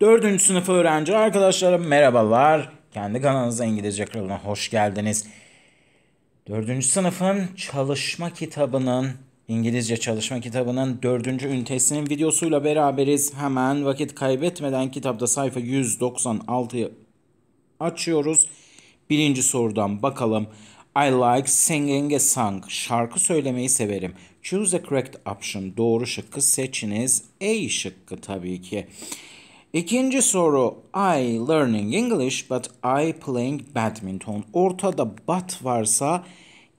4. sınıf öğrenci arkadaşlarım merhabalar. Kendi kanalınıza İngilizce Kralı'na hoş geldiniz. 4. sınıfın çalışma kitabının İngilizce çalışma kitabının 4. ünitesinin videosuyla beraberiz. Hemen vakit kaybetmeden kitapta sayfa 196'yı açıyoruz. Birinci sorudan bakalım. I like singing a song. Şarkı söylemeyi severim. Choose the correct option. Doğru şıkkı seçiniz. A şıkkı tabii ki. İkinci soru I learning English but I playing badminton. Ortada but varsa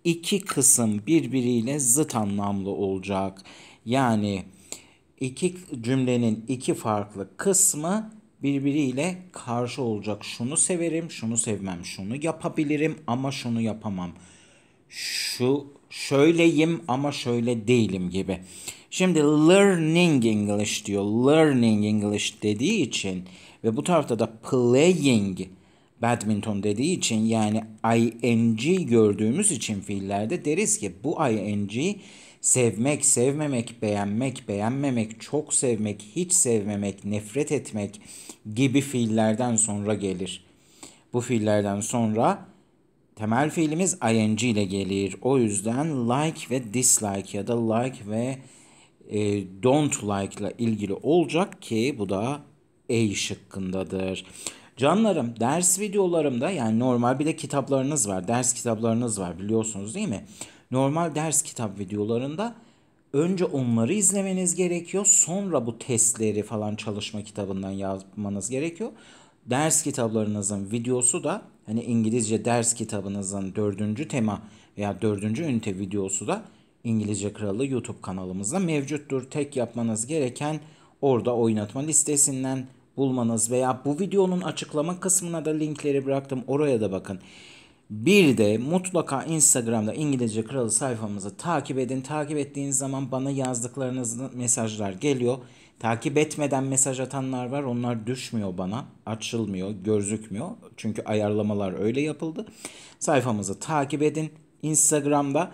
iki kısım birbiriyle zıt anlamlı olacak. Yani iki cümlenin iki farklı kısmı birbiriyle karşı olacak. Şunu severim, şunu sevmem, şunu yapabilirim ama şunu yapamam. Şu şöyleyim ama şöyle değilim gibi. Şimdi learning English diyor. Learning English dediği için ve bu tarafta da playing badminton dediği için yani ing gördüğümüz için fiillerde deriz ki bu ing sevmek, sevmemek, beğenmek, beğenmemek, çok sevmek, hiç sevmemek, nefret etmek gibi fiillerden sonra gelir. Bu fiillerden sonra temel fiilimiz ing ile gelir. O yüzden like ve dislike ya da like ve e, don't like ile ilgili olacak ki bu da E şıkkındadır. Canlarım ders videolarımda yani normal bir de kitaplarınız var. Ders kitaplarınız var biliyorsunuz değil mi? Normal ders kitap videolarında önce onları izlemeniz gerekiyor. Sonra bu testleri falan çalışma kitabından yapmanız gerekiyor. Ders kitaplarınızın videosu da hani İngilizce ders kitabınızın dördüncü tema veya dördüncü ünite videosu da İngilizce Kralı YouTube kanalımızda mevcuttur. Tek yapmanız gereken orada oynatma listesinden bulmanız veya bu videonun açıklama kısmına da linkleri bıraktım. Oraya da bakın. Bir de mutlaka Instagram'da İngilizce Kralı sayfamızı takip edin. Takip ettiğiniz zaman bana yazdıklarınız mesajlar geliyor. Takip etmeden mesaj atanlar var. Onlar düşmüyor bana. Açılmıyor, gözükmüyor. Çünkü ayarlamalar öyle yapıldı. Sayfamızı takip edin. Instagram'da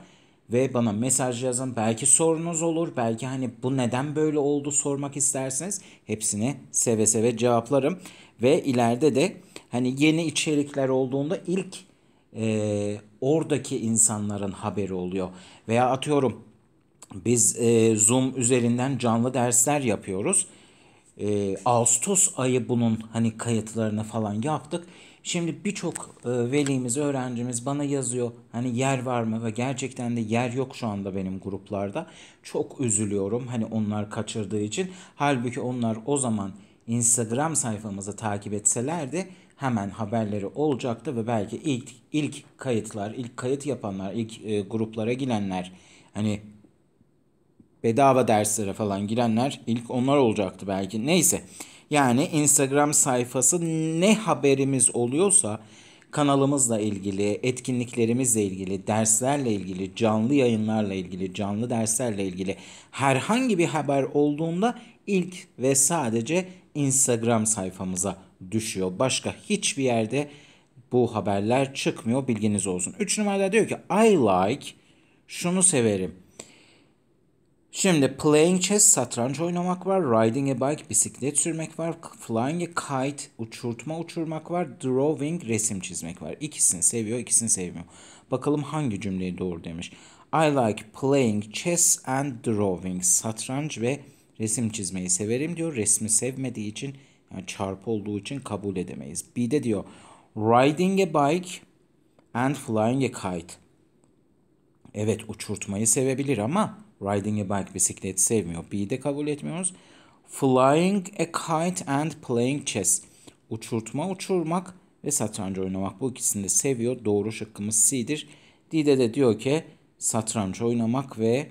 ve bana mesaj yazın. Belki sorunuz olur. Belki hani bu neden böyle oldu sormak isterseniz hepsini seve seve cevaplarım. Ve ileride de hani yeni içerikler olduğunda ilk e, oradaki insanların haberi oluyor. Veya atıyorum biz e, Zoom üzerinden canlı dersler yapıyoruz. E, Ağustos ayı bunun hani kayıtlarını falan yaptık. Şimdi birçok e, velimiz, öğrencimiz bana yazıyor hani yer var mı ve gerçekten de yer yok şu anda benim gruplarda. Çok üzülüyorum hani onlar kaçırdığı için. Halbuki onlar o zaman Instagram sayfamızı takip etselerdi hemen haberleri olacaktı ve belki ilk ilk kayıtlar, ilk kayıt yapanlar, ilk e, gruplara girenler hani bedava derslere falan girenler ilk onlar olacaktı belki. Neyse. Yani Instagram sayfası ne haberimiz oluyorsa kanalımızla ilgili, etkinliklerimizle ilgili, derslerle ilgili, canlı yayınlarla ilgili, canlı derslerle ilgili herhangi bir haber olduğunda ilk ve sadece Instagram sayfamıza düşüyor. Başka hiçbir yerde bu haberler çıkmıyor bilginiz olsun. 3 numarada diyor ki I like şunu severim. Şimdi playing chess satranç oynamak var. Riding a bike bisiklet sürmek var. Flying a kite uçurtma uçurmak var. Drawing resim çizmek var. İkisini seviyor ikisini sevmiyor. Bakalım hangi cümleyi doğru demiş. I like playing chess and drawing. Satranç ve resim çizmeyi severim diyor. Resmi sevmediği için yani çarpı olduğu için kabul edemeyiz. Bir de diyor riding a bike and flying a kite. Evet uçurtmayı sevebilir ama Riding a bike bisiklet sevmiyor. B'yi de kabul etmiyoruz. Flying a kite and playing chess. Uçurtma uçurmak ve satranç oynamak bu ikisini de seviyor. Doğru şıkkımız C'dir. D'de de diyor ki satranç oynamak ve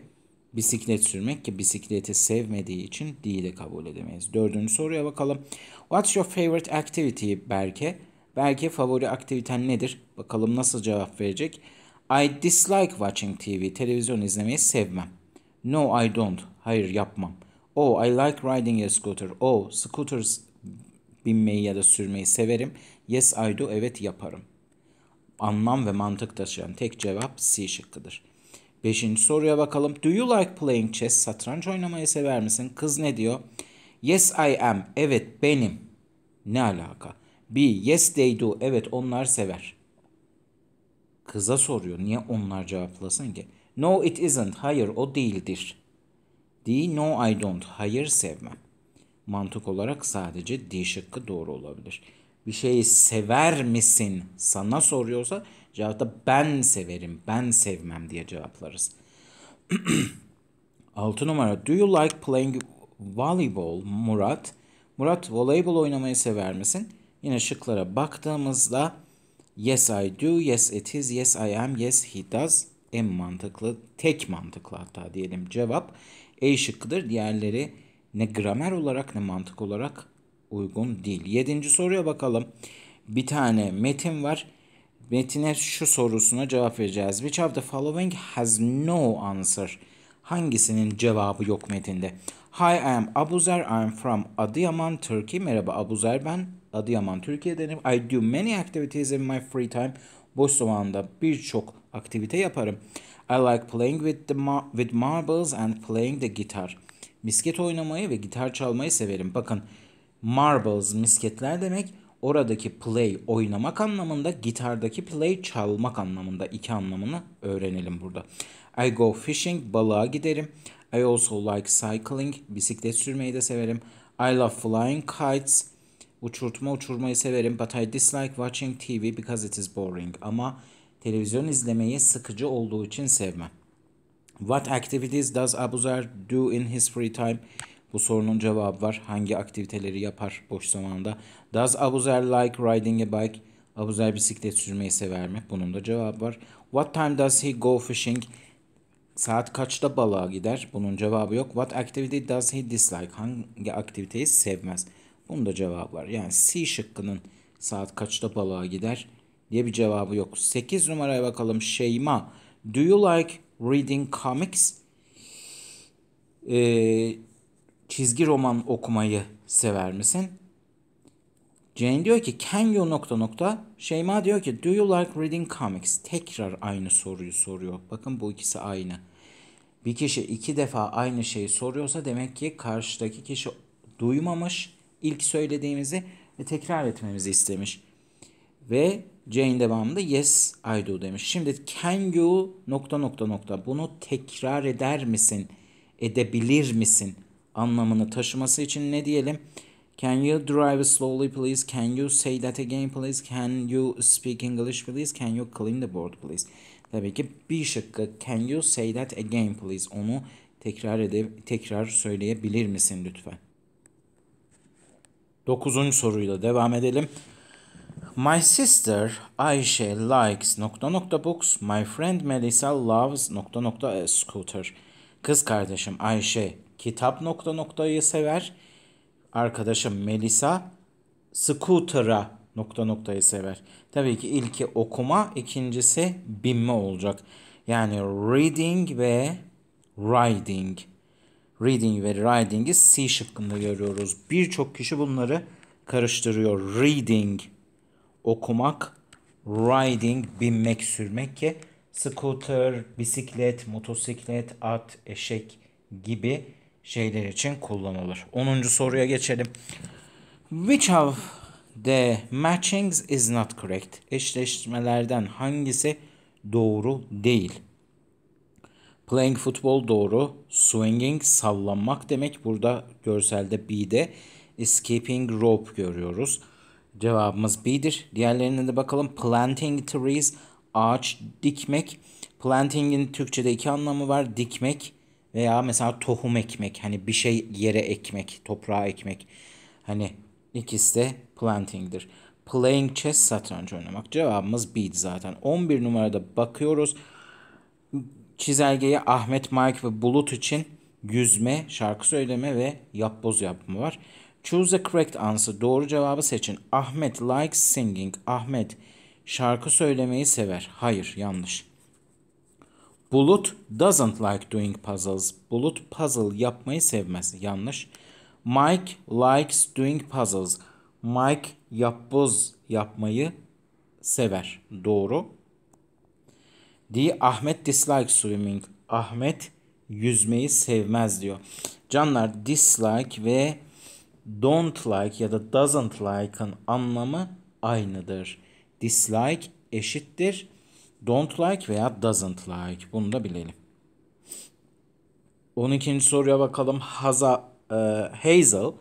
bisiklet sürmek ki bisikleti sevmediği için D'yi de kabul edemeyiz. Dördüncü soruya bakalım. What's your favorite activity Berke? Berke favori aktiviten nedir? Bakalım nasıl cevap verecek? I dislike watching TV. Televizyon izlemeyi sevmem. No, I don't. Hayır, yapmam. Oh, I like riding a scooter. Oh, scooters binmeyi ya da sürmeyi severim. Yes, I do. Evet, yaparım. Anlam ve mantık taşıyan tek cevap C şıkkıdır. Beşinci soruya bakalım. Do you like playing chess? Satranç oynamayı sever misin? Kız ne diyor? Yes, I am. Evet, benim. Ne alaka? B. Yes, they do. Evet, onlar sever. Kıza soruyor. Niye onlar cevaplasın ki? No it isn't. Hayır o değildir. D. No I don't. Hayır sevmem. Mantık olarak sadece D şıkkı doğru olabilir. Bir şeyi sever misin sana soruyorsa cevapta ben severim, ben sevmem diye cevaplarız. 6 numara. Do you like playing volleyball, Murat? Murat voleybol oynamayı sever misin? Yine şıklara baktığımızda yes I do, yes it is, yes I am, yes he does en mantıklı, tek mantıklı hatta diyelim cevap E şıkkıdır. Diğerleri ne gramer olarak ne mantık olarak uygun değil. Yedinci soruya bakalım. Bir tane metin var. Metine şu sorusuna cevap vereceğiz. Which of the following has no answer? Hangisinin cevabı yok metinde? Hi, I am Abuzer. I am from Adıyaman, Turkey. Merhaba Abuzer ben. Adıyaman, Türkiye'denim. I do many activities in my free time. Boş zamanımda birçok aktivite yaparım. I like playing with the ma with marbles and playing the guitar. Misket oynamayı ve gitar çalmayı severim. Bakın marbles misketler demek. Oradaki play oynamak anlamında, gitardaki play çalmak anlamında iki anlamını öğrenelim burada. I go fishing balığa giderim. I also like cycling bisiklet sürmeyi de severim. I love flying kites Uçurtma uçurmayı severim but I dislike watching TV because it is boring. Ama televizyon izlemeyi sıkıcı olduğu için sevmem. What activities does Abuzer do in his free time? Bu sorunun cevabı var. Hangi aktiviteleri yapar boş zamanda? Does Abuzer like riding a bike? Abuzer bisiklet sürmeyi sever mi? Bunun da cevabı var. What time does he go fishing? Saat kaçta balığa gider? Bunun cevabı yok. What activity does he dislike? Hangi aktiviteyi sevmez? Bunun da cevabı var. Yani C şıkkının saat kaçta balığa gider diye bir cevabı yok. 8 numaraya bakalım Şeyma. Do you like reading comics? Ee, çizgi roman okumayı sever misin? Jane diyor ki can you nokta nokta. Şeyma diyor ki do you like reading comics? Tekrar aynı soruyu soruyor. Bakın bu ikisi aynı. Bir kişi iki defa aynı şeyi soruyorsa demek ki karşıdaki kişi duymamış ilk söylediğimizi e, tekrar etmemizi istemiş. Ve Jane devamında yes I do demiş. Şimdi can you nokta nokta nokta bunu tekrar eder misin? Edebilir misin? Anlamını taşıması için ne diyelim? Can you drive slowly please? Can you say that again please? Can you speak English please? Can you clean the board please? Tabii ki bir şıkkı can you say that again please? Onu tekrar edip tekrar söyleyebilir misin lütfen? Dokuzuncu soruyla devam edelim. My sister Ayşe likes nokta nokta books. My friend Melissa loves nokta nokta scooter. Kız kardeşim Ayşe kitap nokta noktayı sever. Arkadaşım Melisa scooter'a nokta noktayı sever. Tabii ki ilki okuma, ikincisi binme olacak. Yani reading ve riding reading ve writing'i C şıkkında görüyoruz. Birçok kişi bunları karıştırıyor. Reading okumak, riding binmek, sürmek ki scooter, bisiklet, motosiklet, at, eşek gibi şeyler için kullanılır. 10. soruya geçelim. Which of the matchings is not correct? Eşleşmelerden hangisi doğru değil? Playing futbol doğru. Swinging sallanmak demek. Burada görselde B'de escaping rope görüyoruz. Cevabımız B'dir. Diğerlerine de bakalım. Planting trees ağaç dikmek. Planting'in Türkçe'de iki anlamı var. Dikmek veya mesela tohum ekmek. Hani bir şey yere ekmek, toprağa ekmek. Hani ikisi de planting'dir. Playing chess satranç oynamak. Cevabımız B'di zaten. 11 numarada bakıyoruz. Çizelgeye Ahmet Mike ve Bulut için yüzme, şarkı söyleme ve yapboz yapımı var. Choose the correct answer. Doğru cevabı seçin. Ahmet likes singing. Ahmet şarkı söylemeyi sever. Hayır, yanlış. Bulut doesn't like doing puzzles. Bulut puzzle yapmayı sevmez. Yanlış. Mike likes doing puzzles. Mike yapboz yapmayı sever. Doğru. Di Ahmet dislike swimming. Ahmet yüzmeyi sevmez diyor. Canlar dislike ve don't like ya da doesn't like'ın anlamı aynıdır. Dislike eşittir don't like veya doesn't like. Bunu da bilelim. 12. soruya bakalım. Haza, e, Hazel.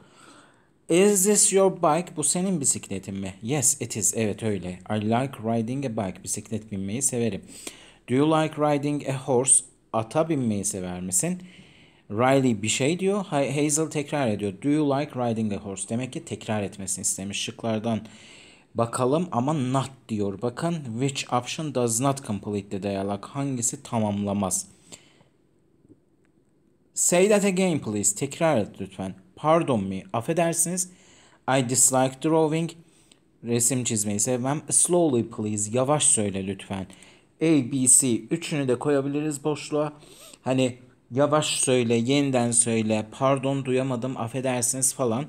Is this your bike? Bu senin bisikletin mi? Yes, it is. Evet öyle. I like riding a bike. Bisiklet binmeyi severim. Do you like riding a horse? Ata binmeyi sever misin? Riley bir şey diyor. Hazel tekrar ediyor. Do you like riding a horse? Demek ki tekrar etmesini istemiş. Şıklardan bakalım ama not diyor. Bakın which option does not complete the dialogue. Hangisi tamamlamaz? Say that again please. Tekrar et lütfen. Pardon me. Affedersiniz. I dislike drawing. Resim çizmeyi sevmem. Slowly please. Yavaş söyle lütfen. A, B, C üçünü de koyabiliriz boşluğa. Hani yavaş söyle, yeniden söyle, pardon duyamadım, affedersiniz falan.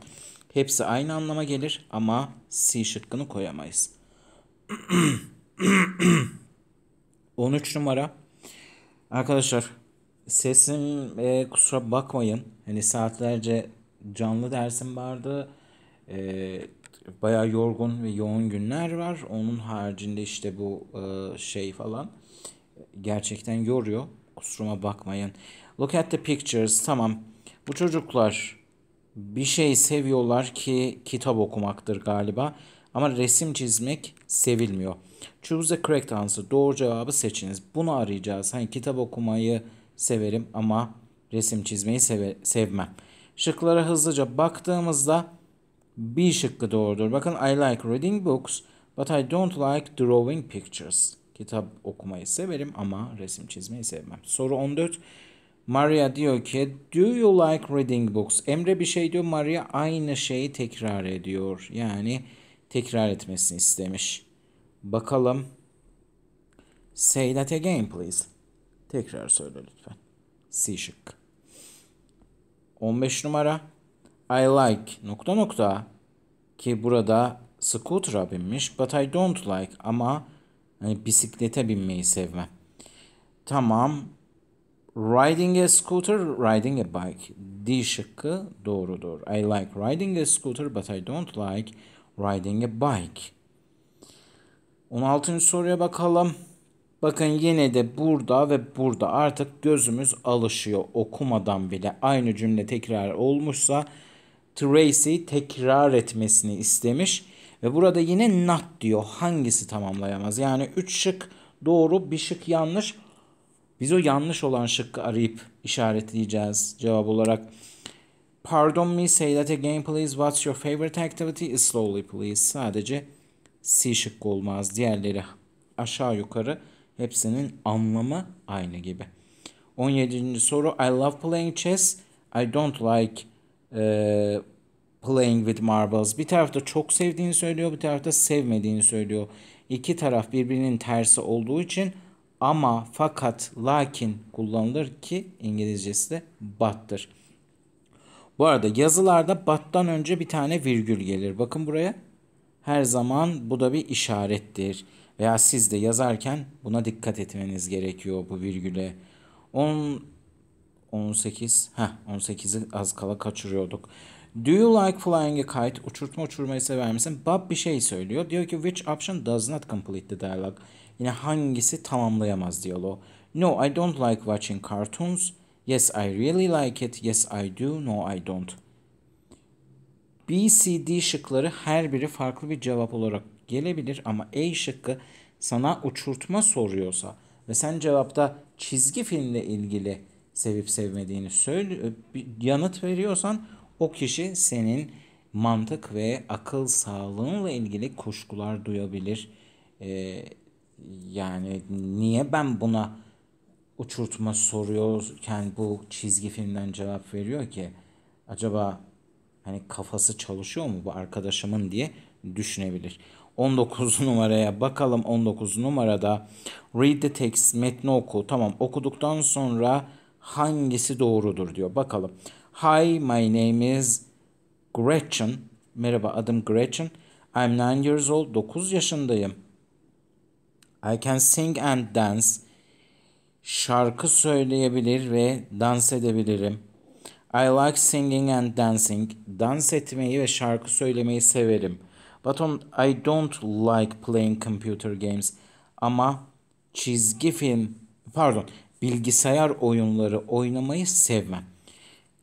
Hepsi aynı anlama gelir ama C şıkkını koyamayız. 13 numara. Arkadaşlar sesim e, kusura bakmayın. Hani saatlerce canlı dersim vardı. E, bayağı yorgun ve yoğun günler var. Onun haricinde işte bu e, şey falan gerçekten yoruyor. Kusuruma bakmayın. Look at the pictures. Tamam. Bu çocuklar bir şey seviyorlar ki kitap okumaktır galiba. Ama resim çizmek sevilmiyor. Choose the correct answer. Doğru cevabı seçiniz. Bunu arayacağız. Hani kitap okumayı severim ama resim çizmeyi seve sevmem. Şıklara hızlıca baktığımızda B şıkkı doğrudur. Bakın I like reading books but I don't like drawing pictures. Kitap okumayı severim ama resim çizmeyi sevmem. Soru 14. Maria diyor ki Do you like reading books? Emre bir şey diyor. Maria aynı şeyi tekrar ediyor. Yani tekrar etmesini istemiş. Bakalım. Say that again please. Tekrar söyle lütfen. C şıkkı. 15 numara. I like nokta nokta ki burada scooter'a binmiş but I don't like ama hani bisiklete binmeyi sevmem. Tamam. Riding a scooter, riding a bike. D şıkkı doğrudur. I like riding a scooter but I don't like riding a bike. 16. soruya bakalım. Bakın yine de burada ve burada artık gözümüz alışıyor. Okumadan bile aynı cümle tekrar olmuşsa Tracy tekrar etmesini istemiş. Ve burada yine not diyor. Hangisi tamamlayamaz? Yani 3 şık doğru, bir şık yanlış. Biz o yanlış olan şıkkı arayıp işaretleyeceğiz cevap olarak. Pardon me, say that again please. What's your favorite activity? Slowly please. Sadece C şıkkı olmaz. Diğerleri aşağı yukarı hepsinin anlamı aynı gibi. 17. soru I love playing chess. I don't like e, Playing with Marbles. Bir tarafta çok sevdiğini söylüyor, bir tarafta sevmediğini söylüyor. İki taraf birbirinin tersi olduğu için ama, fakat, lakin kullanılır ki İngilizcesi de but'tır. Bu arada yazılarda but'tan önce bir tane virgül gelir. Bakın buraya. Her zaman bu da bir işarettir. Veya siz de yazarken buna dikkat etmeniz gerekiyor bu virgüle. On 18. Heh 18'i az kala kaçırıyorduk. Do you like flying a kite? Uçurtma uçurmayı sever misin? Bob bir şey söylüyor. Diyor ki which option does not complete the dialogue? Yine hangisi tamamlayamaz diyaloğu. No, I don't like watching cartoons. Yes, I really like it. Yes, I do. No, I don't. B, C, D şıkları her biri farklı bir cevap olarak gelebilir ama A şıkkı sana uçurtma soruyorsa ve sen cevapta çizgi filmle ilgili sevip sevmediğini söyle yanıt veriyorsan o kişi senin mantık ve akıl sağlığınla ilgili kuşkular duyabilir. Ee, yani niye ben buna uçurtma soruyorken bu çizgi filmden cevap veriyor ki acaba hani kafası çalışıyor mu bu arkadaşımın diye düşünebilir. 19 numaraya bakalım 19 numarada read the text metni oku. Tamam okuduktan sonra hangisi doğrudur diyor. Bakalım. Hi, my name is Gretchen. Merhaba, adım Gretchen. I'm 9 years old. 9 yaşındayım. I can sing and dance. Şarkı söyleyebilir ve dans edebilirim. I like singing and dancing. Dans etmeyi ve şarkı söylemeyi severim. But on, I don't like playing computer games. Ama çizgi film, pardon, bilgisayar oyunları oynamayı sevmem.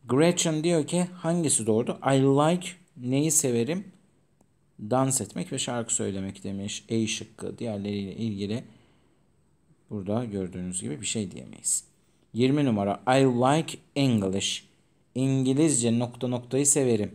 Gretchen diyor ki hangisi doğru? I like neyi severim? Dans etmek ve şarkı söylemek demiş. E şıkkı diğerleriyle ilgili burada gördüğünüz gibi bir şey diyemeyiz. 20 numara I like English. İngilizce nokta noktayı severim.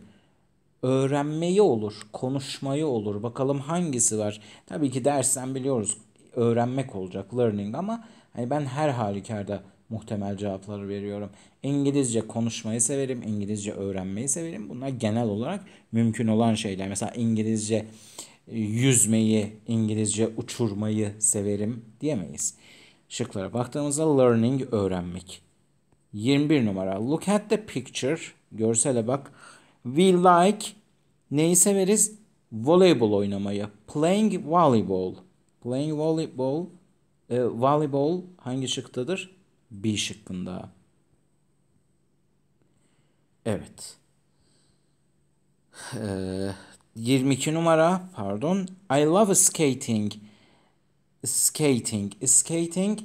Öğrenmeyi olur, konuşmayı olur. Bakalım hangisi var? Tabii ki dersen biliyoruz öğrenmek olacak learning ama Hani ben her halükarda muhtemel cevapları veriyorum. İngilizce konuşmayı severim, İngilizce öğrenmeyi severim. Bunlar genel olarak mümkün olan şeyler. Mesela İngilizce yüzmeyi, İngilizce uçurmayı severim diyemeyiz. Şıklara baktığımızda learning öğrenmek. 21 numara. Look at the picture. Görsele bak. We like neyi severiz? Voleybol oynamayı. Playing volleyball. Playing volleyball e, voleybol hangi şıktadır? B şıkkında. Evet. E, 22 numara pardon. I love skating. Skating. Skating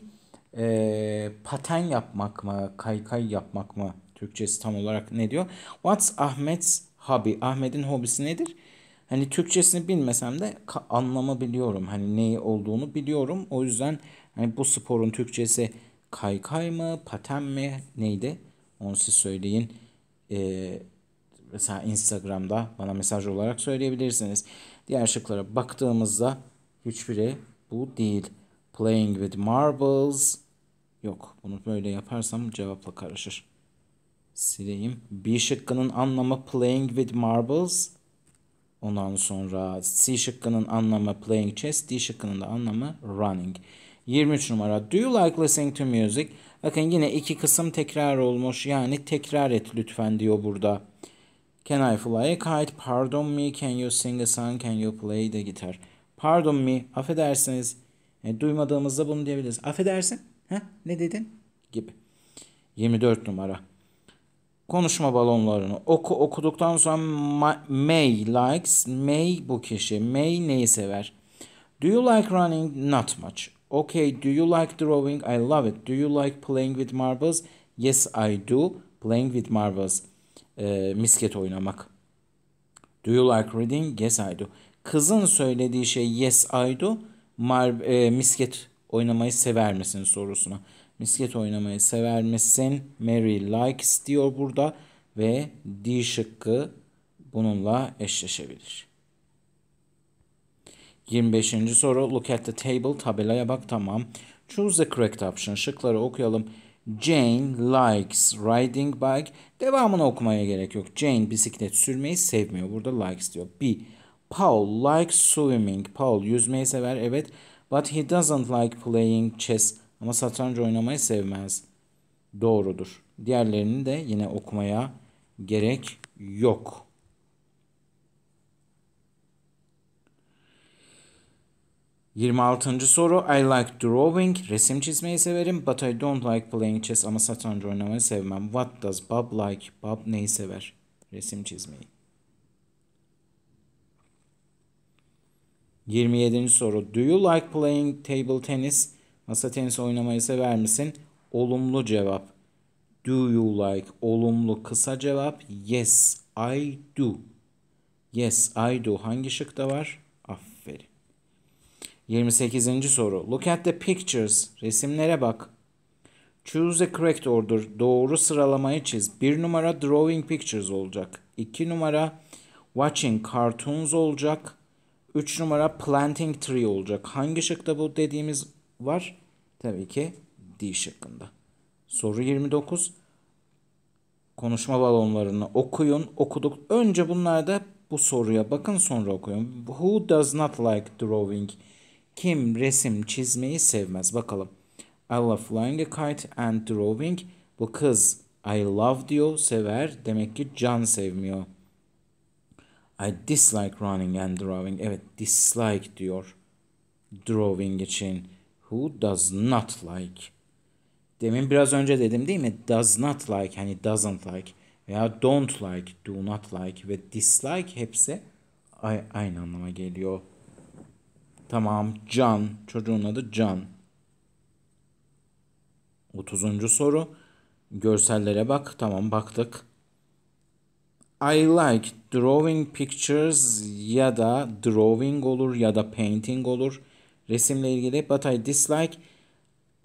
e, paten yapmak mı? Kaykay yapmak mı? Türkçesi tam olarak ne diyor? What's Ahmet's hobby? Ahmet'in hobisi nedir? Hani Türkçesini bilmesem de anlamabiliyorum. Hani neyi olduğunu biliyorum. O yüzden hani bu sporun Türkçesi kaykay mı, paten mi neydi? Onu siz söyleyin. Ee, mesela Instagram'da bana mesaj olarak söyleyebilirsiniz. Diğer şıklara baktığımızda hiçbiri bu değil. Playing with marbles. Yok bunu böyle yaparsam cevapla karışır. Sileyim. Bir şıkkının anlamı playing with marbles Ondan sonra C şıkkının anlamı playing chess, D şıkkının da anlamı running. 23 numara do you like listening to music? Bakın yine iki kısım tekrar olmuş. Yani tekrar et lütfen diyor burada. Can I fly a kite? Pardon me. Can you sing a song? Can you play the guitar? Pardon me. Affedersiniz. E, duymadığımızda bunu diyebiliriz. Affedersin. Ha? Ne dedin? Gibi. 24 numara konuşma balonlarını oku okuduktan sonra May likes May bu kişi May neyi sever? Do you like running? Not much. Okay, do you like drawing? I love it. Do you like playing with marbles? Yes, I do. Playing with marbles. Ee, misket oynamak. Do you like reading? Yes, I do. Kızın söylediği şey yes, I do. Mar e, misket oynamayı sever misin sorusuna. Misket oynamayı sever misin? Mary likes diyor burada ve D şıkkı bununla eşleşebilir. 25. soru look at the table tabelaya bak tamam. Choose the correct option şıkları okuyalım. Jane likes riding bike. Devamını okumaya gerek yok. Jane bisiklet sürmeyi sevmiyor. Burada likes diyor. B. Paul likes swimming. Paul yüzmeyi sever. Evet. But he doesn't like playing chess ama satranç oynamayı sevmez. Doğrudur. Diğerlerini de yine okumaya gerek yok. Yirmi altıncı soru. I like drawing. Resim çizmeyi severim. But I don't like playing chess. Ama satranç oynamayı sevmem. What does Bob like? Bob neyi sever? Resim çizmeyi. 27. soru. Do you like playing table tennis? Masa tenisi oynamayı sever misin? Olumlu cevap. Do you like? Olumlu kısa cevap. Yes, I do. Yes, I do. Hangi şıkta var? Aferin. 28. soru. Look at the pictures. Resimlere bak. Choose the correct order. Doğru sıralamayı çiz. Bir numara drawing pictures olacak. İki numara watching cartoons olacak. Üç numara planting tree olacak. Hangi şıkta bu dediğimiz var? Tabii ki D şıkkında. Soru 29. Konuşma balonlarını okuyun. Okuduk. Önce bunlarda bu soruya bakın sonra okuyun. Who does not like drawing? Kim resim çizmeyi sevmez? Bakalım. I love flying a kite and drawing. Bu kız I love diyor sever. Demek ki can sevmiyor. I dislike running and drawing. Evet dislike diyor. Drawing için who does not like. Demin biraz önce dedim değil mi? Does not like hani doesn't like veya don't like, do not like ve dislike hepsi aynı anlama geliyor. Tamam Can. Çocuğun adı Can. 30. soru. Görsellere bak. Tamam baktık. I like drawing pictures ya da drawing olur ya da painting olur. Resimle ilgili but I dislike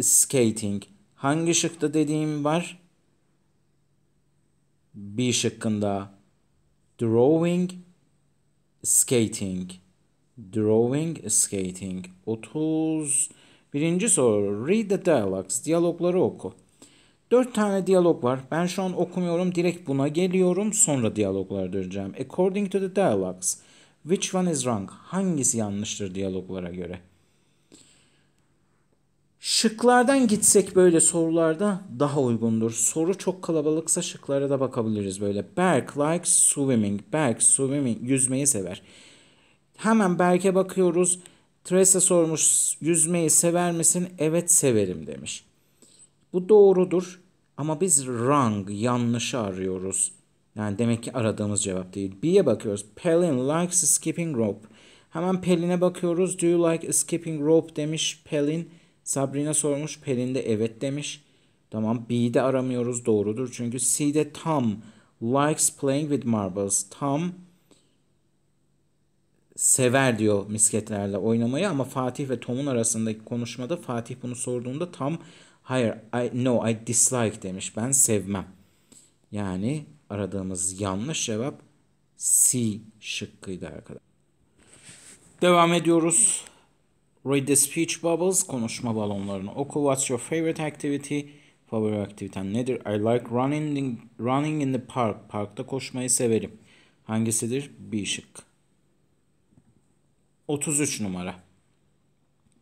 skating. Hangi şıkta dediğim var? B şıkkında. Drawing, skating. Drawing, skating. 30. Birinci soru. Read the dialogues. Diyalogları oku. 4 tane diyalog var. Ben şu an okumuyorum. Direkt buna geliyorum. Sonra diyaloglara döneceğim. According to the dialogues. Which one is wrong? Hangisi yanlıştır diyaloglara göre? Şıklardan gitsek böyle sorularda daha uygundur. Soru çok kalabalıksa şıklara da bakabiliriz böyle. Berk likes swimming. Berk swimming yüzmeyi sever. Hemen Berk'e bakıyoruz. Teresa sormuş yüzmeyi sever misin? Evet severim demiş. Bu doğrudur ama biz wrong yanlışı arıyoruz. Yani demek ki aradığımız cevap değil. B'ye bakıyoruz. Pelin likes skipping rope. Hemen Pelin'e bakıyoruz. Do you like skipping rope demiş Pelin. Pelin Sabrina sormuş. Pelin de evet demiş. Tamam B'de aramıyoruz doğrudur. Çünkü C'de tam likes playing with marbles. Tam sever diyor misketlerle oynamayı ama Fatih ve Tom'un arasındaki konuşmada Fatih bunu sorduğunda tam hayır I, no I dislike demiş ben sevmem. Yani aradığımız yanlış cevap C şıkkıydı arkadaşlar. Devam ediyoruz. Read the speech bubbles. Konuşma balonlarını oku. What's your favorite activity? Favori aktiviten nedir? I like running in, running in the park. Parkta koşmayı severim. Hangisidir? B şık. 33 numara.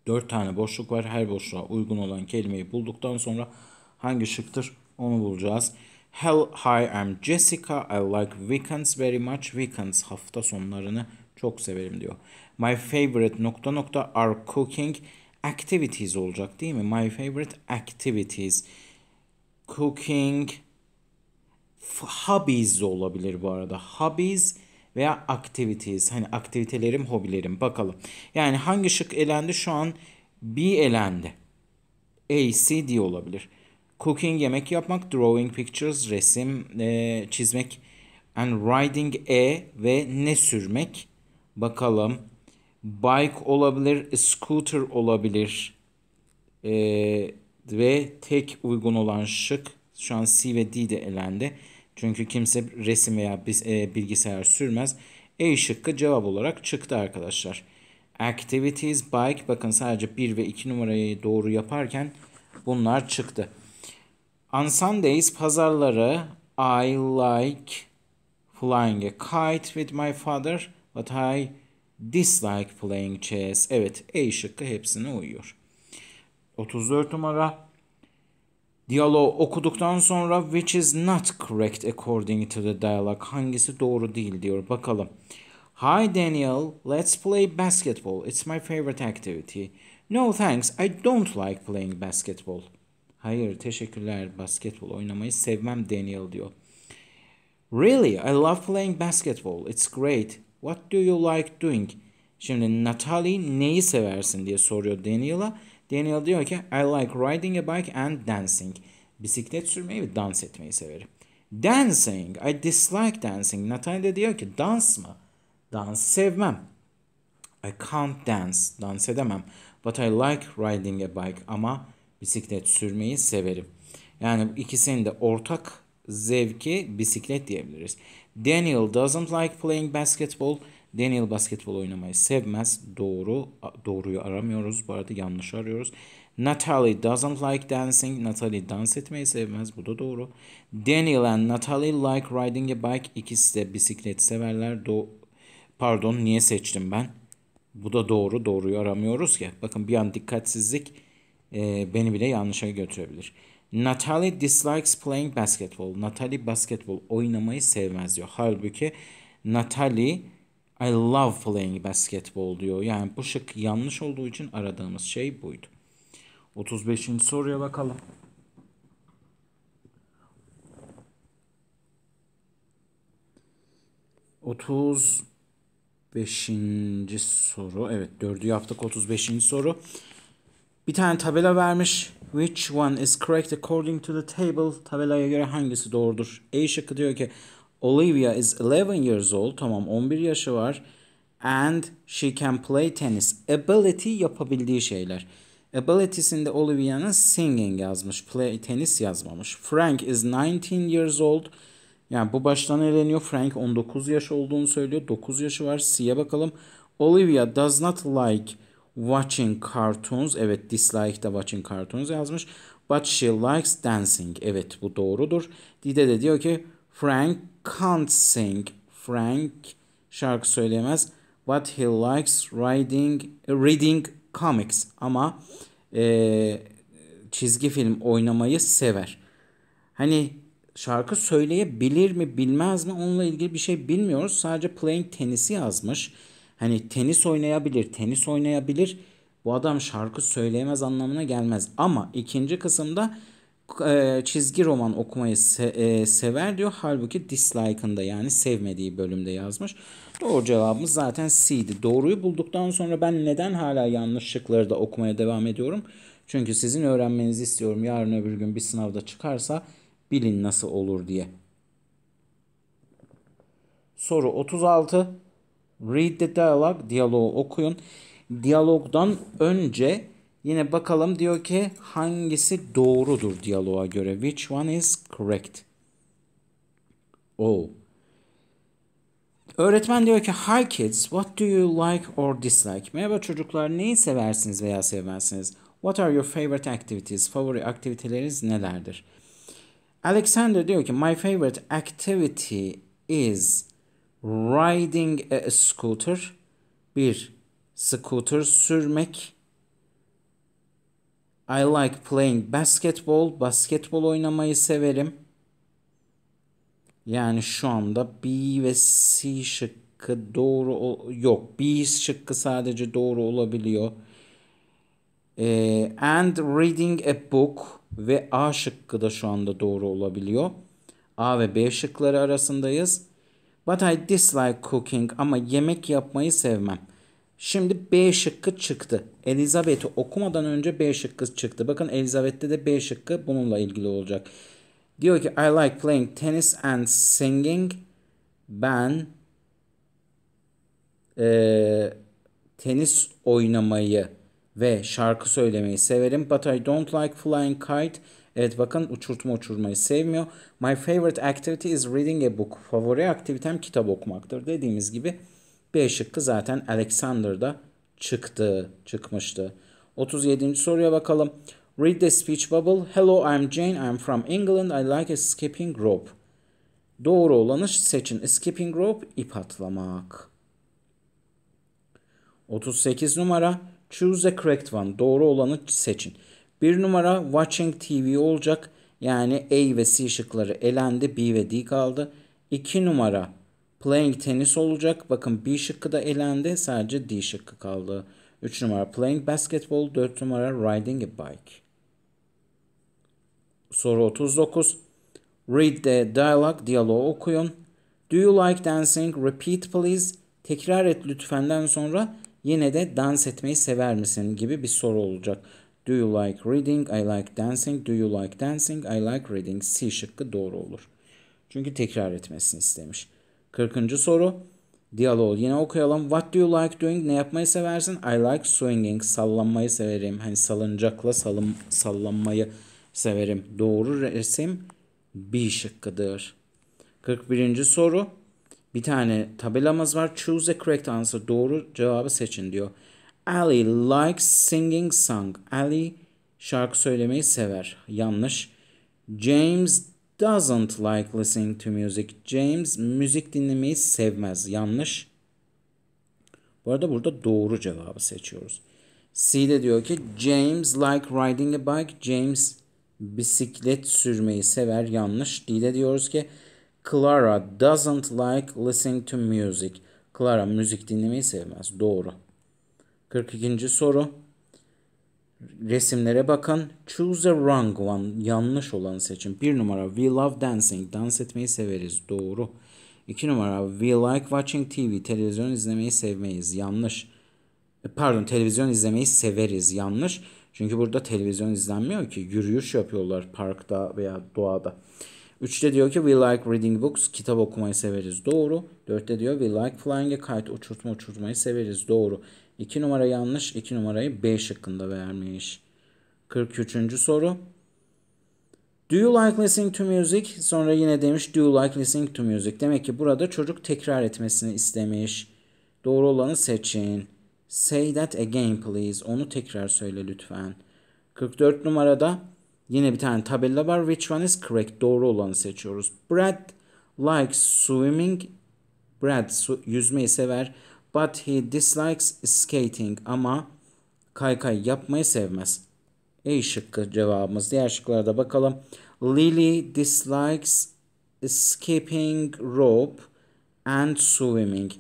4 tane boşluk var. Her boşluğa uygun olan kelimeyi bulduktan sonra hangi şıktır onu bulacağız. Hello, hi, I'm Jessica. I like weekends very much. Weekends hafta sonlarını çok severim diyor. My favorite nokta nokta are cooking activities olacak değil mi? My favorite activities. Cooking hobbies de olabilir bu arada. Hobbies veya activities. Hani aktivitelerim, hobilerim bakalım. Yani hangi şık elendi şu an? B elendi. A, C, D olabilir. Cooking yemek yapmak, drawing pictures resim e, çizmek and riding a e ve ne sürmek. Bakalım bike olabilir, e, scooter olabilir e, ve tek uygun olan şık şu an C ve D de elendi. Çünkü kimse resim veya e, bilgisayar sürmez. E şıkkı cevap olarak çıktı arkadaşlar. Activities, bike bakın sadece 1 ve 2 numarayı doğru yaparken bunlar çıktı. On Sundays pazarları I like flying a kite with my father but I dislike playing chess. Evet E şıkkı hepsine uyuyor. 34 numara Diyalog okuduktan sonra which is not correct according to the dialogue hangisi doğru değil diyor bakalım. Hi Daniel, let's play basketball. It's my favorite activity. No thanks, I don't like playing basketball. Hayır, teşekkürler. Basketbol oynamayı sevmem Daniel diyor. Really, I love playing basketball. It's great. What do you like doing? Şimdi Natalie neyi seversin diye soruyor Daniel'a. Daniel diyor ki I like riding a bike and dancing. Bisiklet sürmeyi ve dans etmeyi severim. Dancing. I dislike dancing. Natalie de diyor ki dans mı? Dans sevmem. I can't dance. Dans edemem. But I like riding a bike. Ama bisiklet sürmeyi severim. Yani ikisinin de ortak zevki bisiklet diyebiliriz. Daniel doesn't like playing basketball. Daniel basketbol oynamayı sevmez. Doğru, doğruyu aramıyoruz. Bu arada yanlış arıyoruz. Natalie doesn't like dancing. Natalie dans etmeyi sevmez. Bu da doğru. Daniel and Natalie like riding a bike. İkisi de bisiklet severler. Do Pardon niye seçtim ben? Bu da doğru. Doğruyu aramıyoruz ya. Bakın bir an dikkatsizlik e, beni bile yanlışa götürebilir. Natalie dislikes playing basketball. Natalie basketbol oynamayı sevmez diyor. Halbuki Natalie I love playing basketball diyor. Yani bu şık yanlış olduğu için aradığımız şey buydu. 35. soruya bakalım. Otuz beşinci soru. Evet dördü yaptık. Otuz beşinci soru. Bir tane tabela vermiş. Which one is correct according to the table? Tabelaya göre hangisi doğrudur? A şıkkı diyor ki Olivia is 11 years old. Tamam 11 yaşı var. And she can play tennis. Ability yapabildiği şeyler. Abilitiesinde Olivia'nın singing yazmış. Play, tennis yazmamış. Frank is 19 years old. Yani bu baştan eleniyor. Frank 19 yaş olduğunu söylüyor. 9 yaşı var. C'ye bakalım. Olivia does not like Watching cartoons. Evet dislike de watching cartoons yazmış. But she likes dancing. Evet bu doğrudur. Dide de diyor ki Frank can't sing. Frank şarkı söyleyemez. But he likes writing, reading comics. Ama e, çizgi film oynamayı sever. Hani şarkı söyleyebilir mi bilmez mi onunla ilgili bir şey bilmiyoruz. Sadece playing tenisi yazmış. Hani tenis oynayabilir, tenis oynayabilir. Bu adam şarkı söyleyemez anlamına gelmez. Ama ikinci kısımda e, çizgi roman okumayı se, e, sever diyor. Halbuki dislike'ında yani sevmediği bölümde yazmış. Doğru cevabımız zaten C'di. Doğruyu bulduktan sonra ben neden hala yanlışlıkları da okumaya devam ediyorum? Çünkü sizin öğrenmenizi istiyorum. Yarın öbür gün bir sınavda çıkarsa bilin nasıl olur diye. Soru 36. Read the dialogue, diyaloğu okuyun. Diyalogdan önce yine bakalım diyor ki hangisi doğrudur diyaloğa göre. Which one is correct? Oh. Öğretmen diyor ki Hi kids, what do you like or dislike? Merhaba çocuklar, neyi seversiniz veya sevmezsiniz? What are your favorite activities? Favori aktiviteleriniz nelerdir? Alexander diyor ki my favorite activity is riding a scooter bir scooter sürmek I like playing basketball basketbol oynamayı severim. Yani şu anda B ve C şıkkı doğru yok. B şıkkı sadece doğru olabiliyor. Ee, and reading a book ve A şıkkı da şu anda doğru olabiliyor. A ve B şıkları arasındayız. But I dislike cooking ama yemek yapmayı sevmem. Şimdi B şıkkı çıktı. Elizabeth'i okumadan önce B şıkkı çıktı. Bakın Elizabeth'te de B şıkkı bununla ilgili olacak. Diyor ki I like playing tennis and singing. Ben e, tenis oynamayı ve şarkı söylemeyi severim. But I don't like flying kite. Evet bakın uçurtma uçurmayı sevmiyor. My favorite activity is reading a book. Favori aktivitem kitap okumaktır. Dediğimiz gibi B şıkkı zaten Alexander'da çıktı, çıkmıştı. 37. soruya bakalım. Read the speech bubble. Hello, I'm Jane. I'm from England. I like a skipping rope. Doğru olanı seçin. Skipping rope ip atlamak. 38 numara. Choose the correct one. Doğru olanı seçin. Bir numara Watching TV olacak. Yani A ve C şıkları elendi. B ve D kaldı. İki numara Playing Tennis olacak. Bakın B şıkkı da elendi. Sadece D şıkkı kaldı. Üç numara Playing Basketball. dört numara Riding a Bike. Soru 39. Read the dialogue. Diyaloğu okuyun. Do you like dancing? Repeat please. Tekrar et lütfenden sonra yine de dans etmeyi sever misin gibi bir soru olacak. Do you like reading? I like dancing. Do you like dancing? I like reading. C şıkkı doğru olur. Çünkü tekrar etmesini istemiş. 40. soru. Diyalog yine okuyalım. What do you like doing? Ne yapmayı seversin? I like swinging. Sallanmayı severim. Hani salıncakla salım, sallanmayı severim. Doğru resim B şıkkıdır. 41. soru. Bir tane tabelamız var. Choose the correct answer. Doğru cevabı seçin diyor. Ali likes singing song. Ali şarkı söylemeyi sever. Yanlış. James doesn't like listening to music. James müzik dinlemeyi sevmez. Yanlış. Bu arada burada doğru cevabı seçiyoruz. C de diyor ki James like riding a bike. James bisiklet sürmeyi sever. Yanlış. D de diyoruz ki Clara doesn't like listening to music. Clara müzik dinlemeyi sevmez. Doğru. 42. soru. Resimlere bakın. Choose a wrong one. Yanlış olanı seçin. 1 numara We love dancing. Dans etmeyi severiz. Doğru. 2 numara We like watching TV. Televizyon izlemeyi sevmeyiz. Yanlış. E, pardon televizyon izlemeyi severiz. Yanlış. Çünkü burada televizyon izlenmiyor ki. Yürüyüş yapıyorlar parkta veya doğada. 3'te diyor ki we like reading books. Kitap okumayı severiz. Doğru. 4'te diyor we like flying a kite. Uçurtma uçurtmayı severiz. Doğru. 2 numara yanlış. 2 numarayı B şıkkında vermiş. 43. soru. Do you like listening to music? Sonra yine demiş do you like listening to music? Demek ki burada çocuk tekrar etmesini istemiş. Doğru olanı seçin. Say that again please. Onu tekrar söyle lütfen. 44 numarada yine bir tane tabela var. Which one is correct? Doğru olanı seçiyoruz. Brad likes swimming. Brad su yüzmeyi sever. But he dislikes skating ama kaykay yapmayı sevmez. E şıkkı cevabımız. Diğer şıklara da bakalım. Lily dislikes skipping rope and swimming.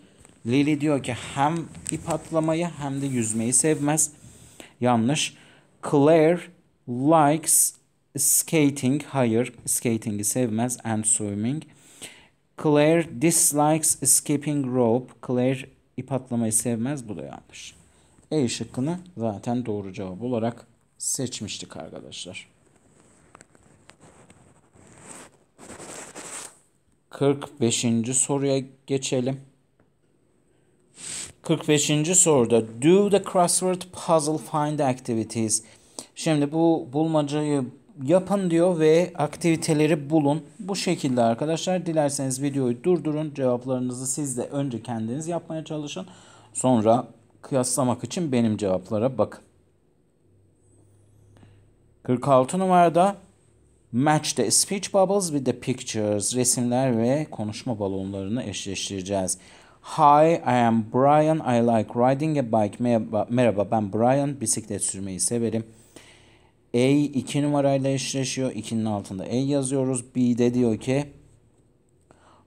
Lily diyor ki hem ip atlamayı hem de yüzmeyi sevmez. Yanlış. Claire likes skating. Hayır, skating'i sevmez and swimming. Claire dislikes skipping rope. Claire ip atlamayı sevmez bu da yanlış. E şıkkını zaten doğru cevap olarak seçmiştik arkadaşlar. 45. soruya geçelim. 45. soruda do the crossword puzzle find activities. Şimdi bu bulmacayı yapın diyor ve aktiviteleri bulun. Bu şekilde arkadaşlar dilerseniz videoyu durdurun. Cevaplarınızı siz de önce kendiniz yapmaya çalışın. Sonra kıyaslamak için benim cevaplara bakın. 46 numarada Match the speech bubbles with the pictures. Resimler ve konuşma balonlarını eşleştireceğiz. Hi, I am Brian. I like riding a bike. Merhaba, merhaba ben Brian. Bisiklet sürmeyi severim. E 2 numarayla eşleşiyor. 2'nin altında A yazıyoruz. B'de diyor ki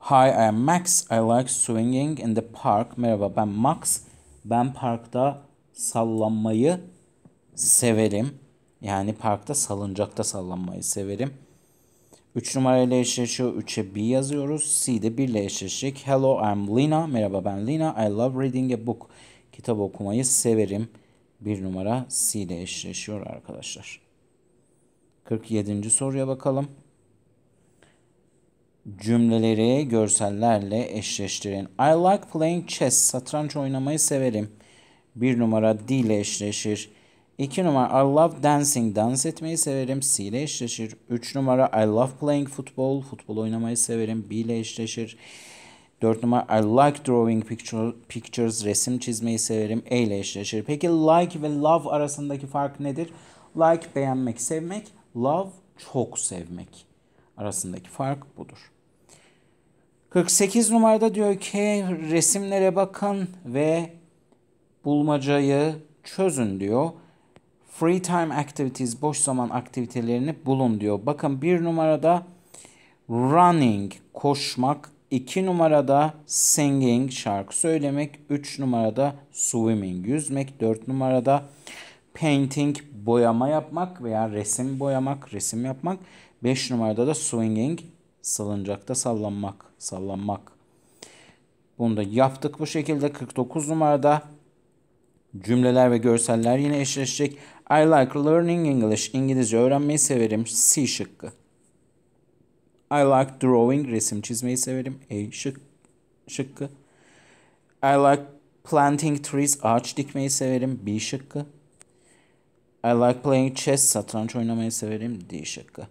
Hi I am Max. I like swinging in the park. Merhaba ben Max. Ben parkta sallanmayı severim. Yani parkta salıncakta sallanmayı severim. 3 numarayla eşleşiyor. 3'e B yazıyoruz. C'de 1 ile eşleşik. Hello I'm Lina. Merhaba ben Lina. I love reading a book. Kitap okumayı severim. 1 numara C ile eşleşiyor arkadaşlar. 47. soruya bakalım. Cümleleri görsellerle eşleştirin. I like playing chess. Satranç oynamayı severim. Bir numara D ile eşleşir. 2 numara I love dancing. Dans etmeyi severim. C ile eşleşir. 3 numara I love playing football. Futbol oynamayı severim. B ile eşleşir. 4 numara I like drawing picture, pictures. Resim çizmeyi severim. A e ile eşleşir. Peki like ve love arasındaki fark nedir? Like beğenmek, sevmek. Love çok sevmek arasındaki fark budur. 48 numarada diyor ki resimlere bakın ve bulmacayı çözün diyor. Free time activities, boş zaman aktivitelerini bulun diyor. Bakın bir numarada running, koşmak. iki numarada singing, şarkı söylemek. Üç numarada swimming, yüzmek. Dört numarada painting, boyama yapmak veya resim boyamak, resim yapmak. 5 numarada da swinging, salıncakta sallanmak, sallanmak. Bunu da yaptık bu şekilde. 49 numarada cümleler ve görseller yine eşleşecek. I like learning English. İngilizce öğrenmeyi severim. C şıkkı. I like drawing. Resim çizmeyi severim. A şık, şıkkı. I like planting trees. Ağaç dikmeyi severim. B şıkkı. I like playing chess. Satranç oynamayı severim. D şıkkı.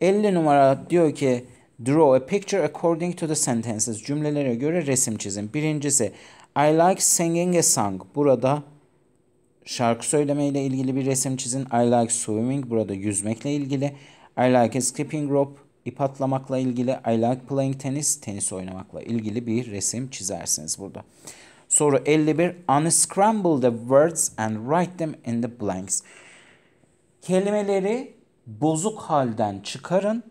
50 numara diyor ki Draw a picture according to the sentences. Cümlelere göre resim çizin. Birincisi I like singing a song. Burada şarkı söylemeyle ilgili bir resim çizin. I like swimming. Burada yüzmekle ilgili. I like skipping rope. İp atlamakla ilgili. I like playing tennis. Tenis oynamakla ilgili bir resim çizersiniz burada. Soru 51. Unscramble the words and write them in the blanks. Kelimeleri bozuk halden çıkarın.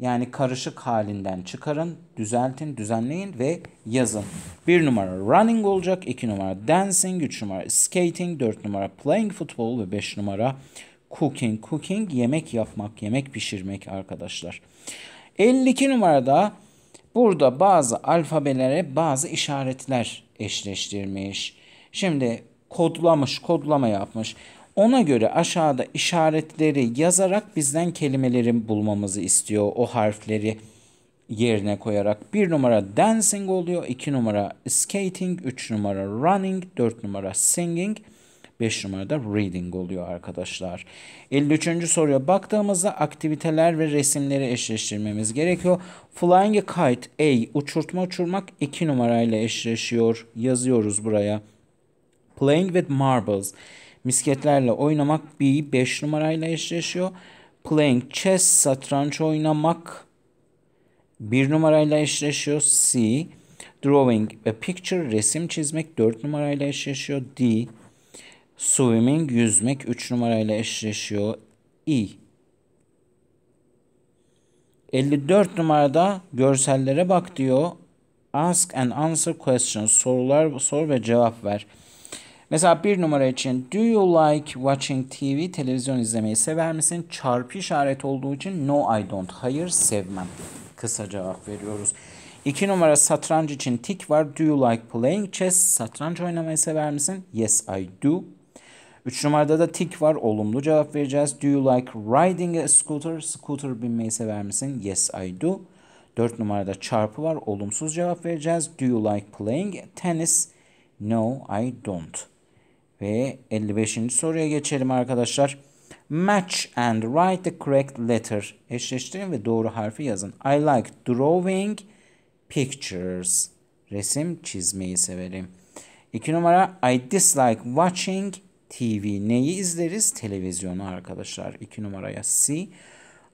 Yani karışık halinden çıkarın, düzeltin, düzenleyin ve yazın. Bir numara running olacak, iki numara dancing, üç numara skating, dört numara playing football ve beş numara cooking. Cooking yemek yapmak, yemek pişirmek arkadaşlar. 52 numarada burada bazı alfabelere bazı işaretler eşleştirmiş. Şimdi kodlamış, kodlama yapmış. Ona göre aşağıda işaretleri yazarak bizden kelimeleri bulmamızı istiyor. O harfleri yerine koyarak. Bir numara dancing oluyor. iki numara skating. Üç numara running. Dört numara singing. 5 numarada reading oluyor arkadaşlar. 53. soruya baktığımızda aktiviteler ve resimleri eşleştirmemiz gerekiyor. Flying a kite A uçurtma uçurmak 2 numarayla eşleşiyor. Yazıyoruz buraya. Playing with marbles Misketlerle oynamak bir 5 numarayla eşleşiyor. Playing chess satranç oynamak 1 numarayla eşleşiyor. C. Drawing a picture resim çizmek 4 numarayla eşleşiyor. D. Swimming yüzmek 3 numarayla eşleşiyor. E. 54 numarada görsellere bak diyor. Ask and answer questions. Sorular sor ve cevap ver. Mesela bir numara için do you like watching TV? Televizyon izlemeyi sever misin? Çarpı işaret olduğu için no I don't. Hayır sevmem. Kısa cevap veriyoruz. İki numara satranç için tik var. Do you like playing chess? Satranç oynamayı sever misin? Yes I do. Üç numarada da tik var. Olumlu cevap vereceğiz. Do you like riding a scooter? Scooter binmeyi sever misin? Yes I do. Dört numarada çarpı var. Olumsuz cevap vereceğiz. Do you like playing tennis? No I don't. Ve 55. soruya geçelim arkadaşlar. Match and write the correct letter. Eşleştirin ve doğru harfi yazın. I like drawing pictures. Resim çizmeyi severim. 2 numara I dislike watching TV. Neyi izleriz? Televizyonu arkadaşlar. 2 numaraya C. I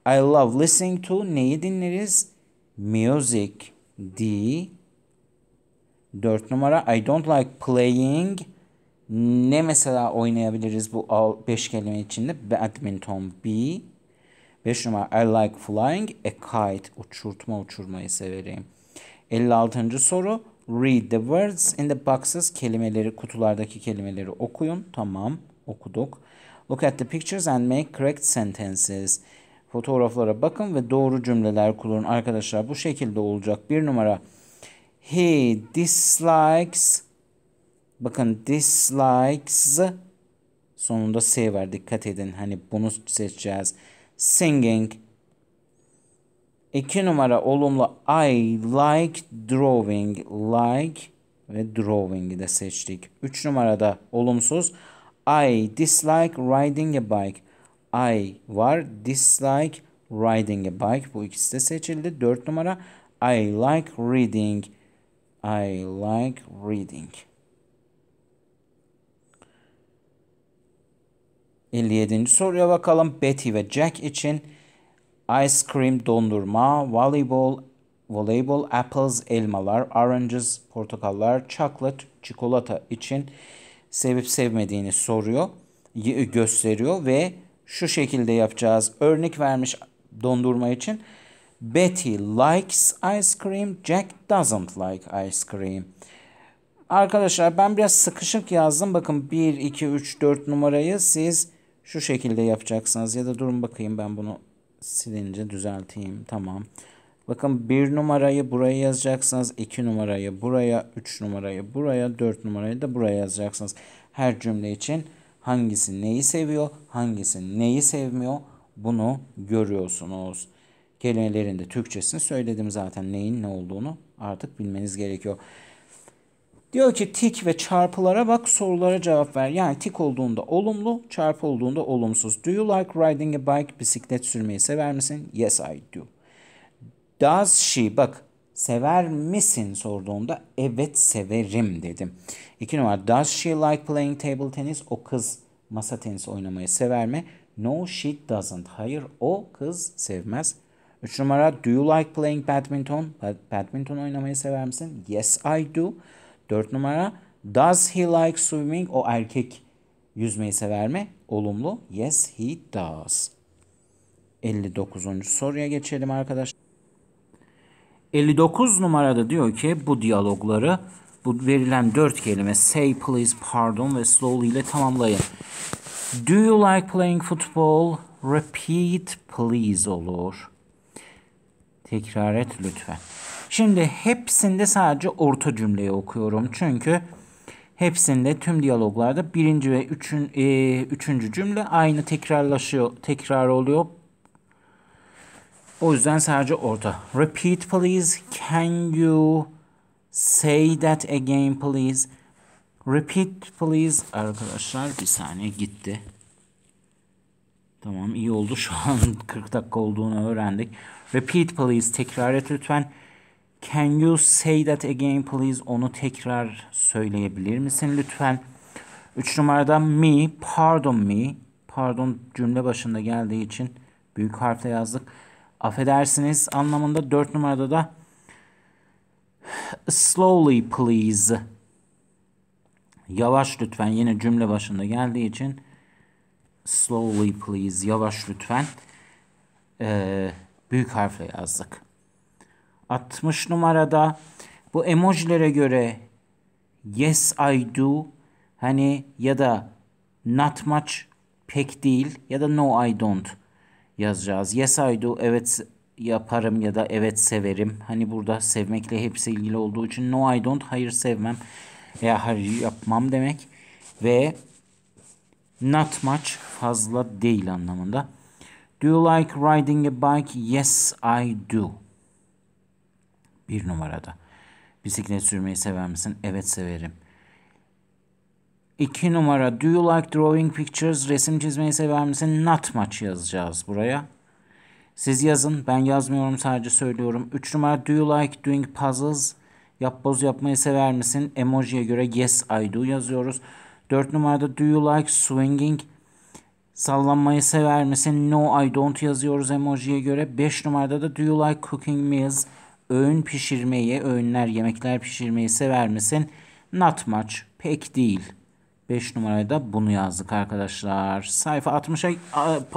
love listening to. Neyi dinleriz? Music. D. 4 numara I don't like playing ne mesela oynayabiliriz bu 5 kelime içinde? Badminton B. 5 numara I like flying a kite. Uçurtma uçurmayı severim. 56. soru. Read the words in the boxes. Kelimeleri, kutulardaki kelimeleri okuyun. Tamam, okuduk. Look at the pictures and make correct sentences. Fotoğraflara bakın ve doğru cümleler kurun. Arkadaşlar bu şekilde olacak. Bir numara. He dislikes Bakın dislikes sonunda S var dikkat edin. Hani bunu seçeceğiz. Singing. 2 numara olumlu I like drawing. Like ve drawing'i de seçtik. 3 numarada olumsuz I dislike riding a bike. I var. Dislike riding a bike. Bu ikisi de seçildi. Dört numara I like reading. I like reading. 57. soruya bakalım. Betty ve Jack için ice cream dondurma, volleyball volleyball, apples elmalar, oranges portakallar, chocolate çikolata için sevip sevmediğini soruyor, gösteriyor ve şu şekilde yapacağız. Örnek vermiş dondurma için. Betty likes ice cream, Jack doesn't like ice cream. Arkadaşlar ben biraz sıkışık yazdım. Bakın 1, 2, 3, 4 numarayı siz şu şekilde yapacaksınız ya da durun bakayım ben bunu silince düzelteyim tamam. Bakın bir numarayı buraya yazacaksınız. iki numarayı buraya, üç numarayı buraya, dört numarayı da buraya yazacaksınız. Her cümle için hangisi neyi seviyor, hangisi neyi sevmiyor bunu görüyorsunuz. Kelimelerin de Türkçesini söyledim zaten neyin ne olduğunu artık bilmeniz gerekiyor. Diyor ki tik ve çarpılara bak sorulara cevap ver. Yani tik olduğunda olumlu, çarpı olduğunda olumsuz. Do you like riding a bike? Bisiklet sürmeyi sever misin? Yes I do. Does she? Bak sever misin Sorduğunda evet severim dedim. İki numara does she like playing table tennis? O kız masa tenisi oynamayı sever mi? No she doesn't. Hayır o kız sevmez. Üç numara do you like playing badminton? Badminton oynamayı sever misin? Yes I do. 4 numara Does he like swimming? O erkek yüzmeyi sever mi? Olumlu. Yes he does. 59. soruya geçelim arkadaşlar. 59 numarada diyor ki bu diyalogları bu verilen 4 kelime say please pardon ve slowly ile tamamlayın. Do you like playing football? Repeat please olur. Tekrar et lütfen. Şimdi hepsinde sadece orta cümleyi okuyorum. Çünkü hepsinde tüm diyaloglarda birinci ve üçün, e, üçüncü cümle aynı tekrarlaşıyor, tekrar oluyor. O yüzden sadece orta. Repeat please. Can you say that again please? Repeat please. Arkadaşlar bir saniye gitti. Tamam iyi oldu. Şu an 40 dakika olduğunu öğrendik. Repeat please. Tekrar et lütfen. Can you say that again please? Onu tekrar söyleyebilir misin lütfen? Üç numarada me, pardon me. Pardon cümle başında geldiği için büyük harfle yazdık. Affedersiniz anlamında dört numarada da slowly please. Yavaş lütfen yine cümle başında geldiği için slowly please yavaş lütfen ee, büyük harfle yazdık. 60 numarada bu emojilere göre yes I do hani ya da not much pek değil ya da no I don't yazacağız. Yes I do evet yaparım ya da evet severim. Hani burada sevmekle hepsi ilgili olduğu için no I don't hayır sevmem veya hayır yapmam demek ve not much fazla değil anlamında. Do you like riding a bike? Yes I do. Bir numarada. Bisiklet sürmeyi sever misin? Evet severim. 2 numara. Do you like drawing pictures? Resim çizmeyi sever misin? Not much yazacağız buraya. Siz yazın. Ben yazmıyorum sadece söylüyorum. üç numara. Do you like doing puzzles? Yapboz yapmayı sever misin? Emojiye göre yes I do yazıyoruz. dört numarada do you like swinging? Sallanmayı sever misin? No I don't yazıyoruz emojiye göre. beş numarada da do you like cooking meals? öğün pişirmeyi, öğünler, yemekler pişirmeyi sever misin? Not much, pek değil. 5 numarayı da bunu yazdık arkadaşlar. Sayfa 60'a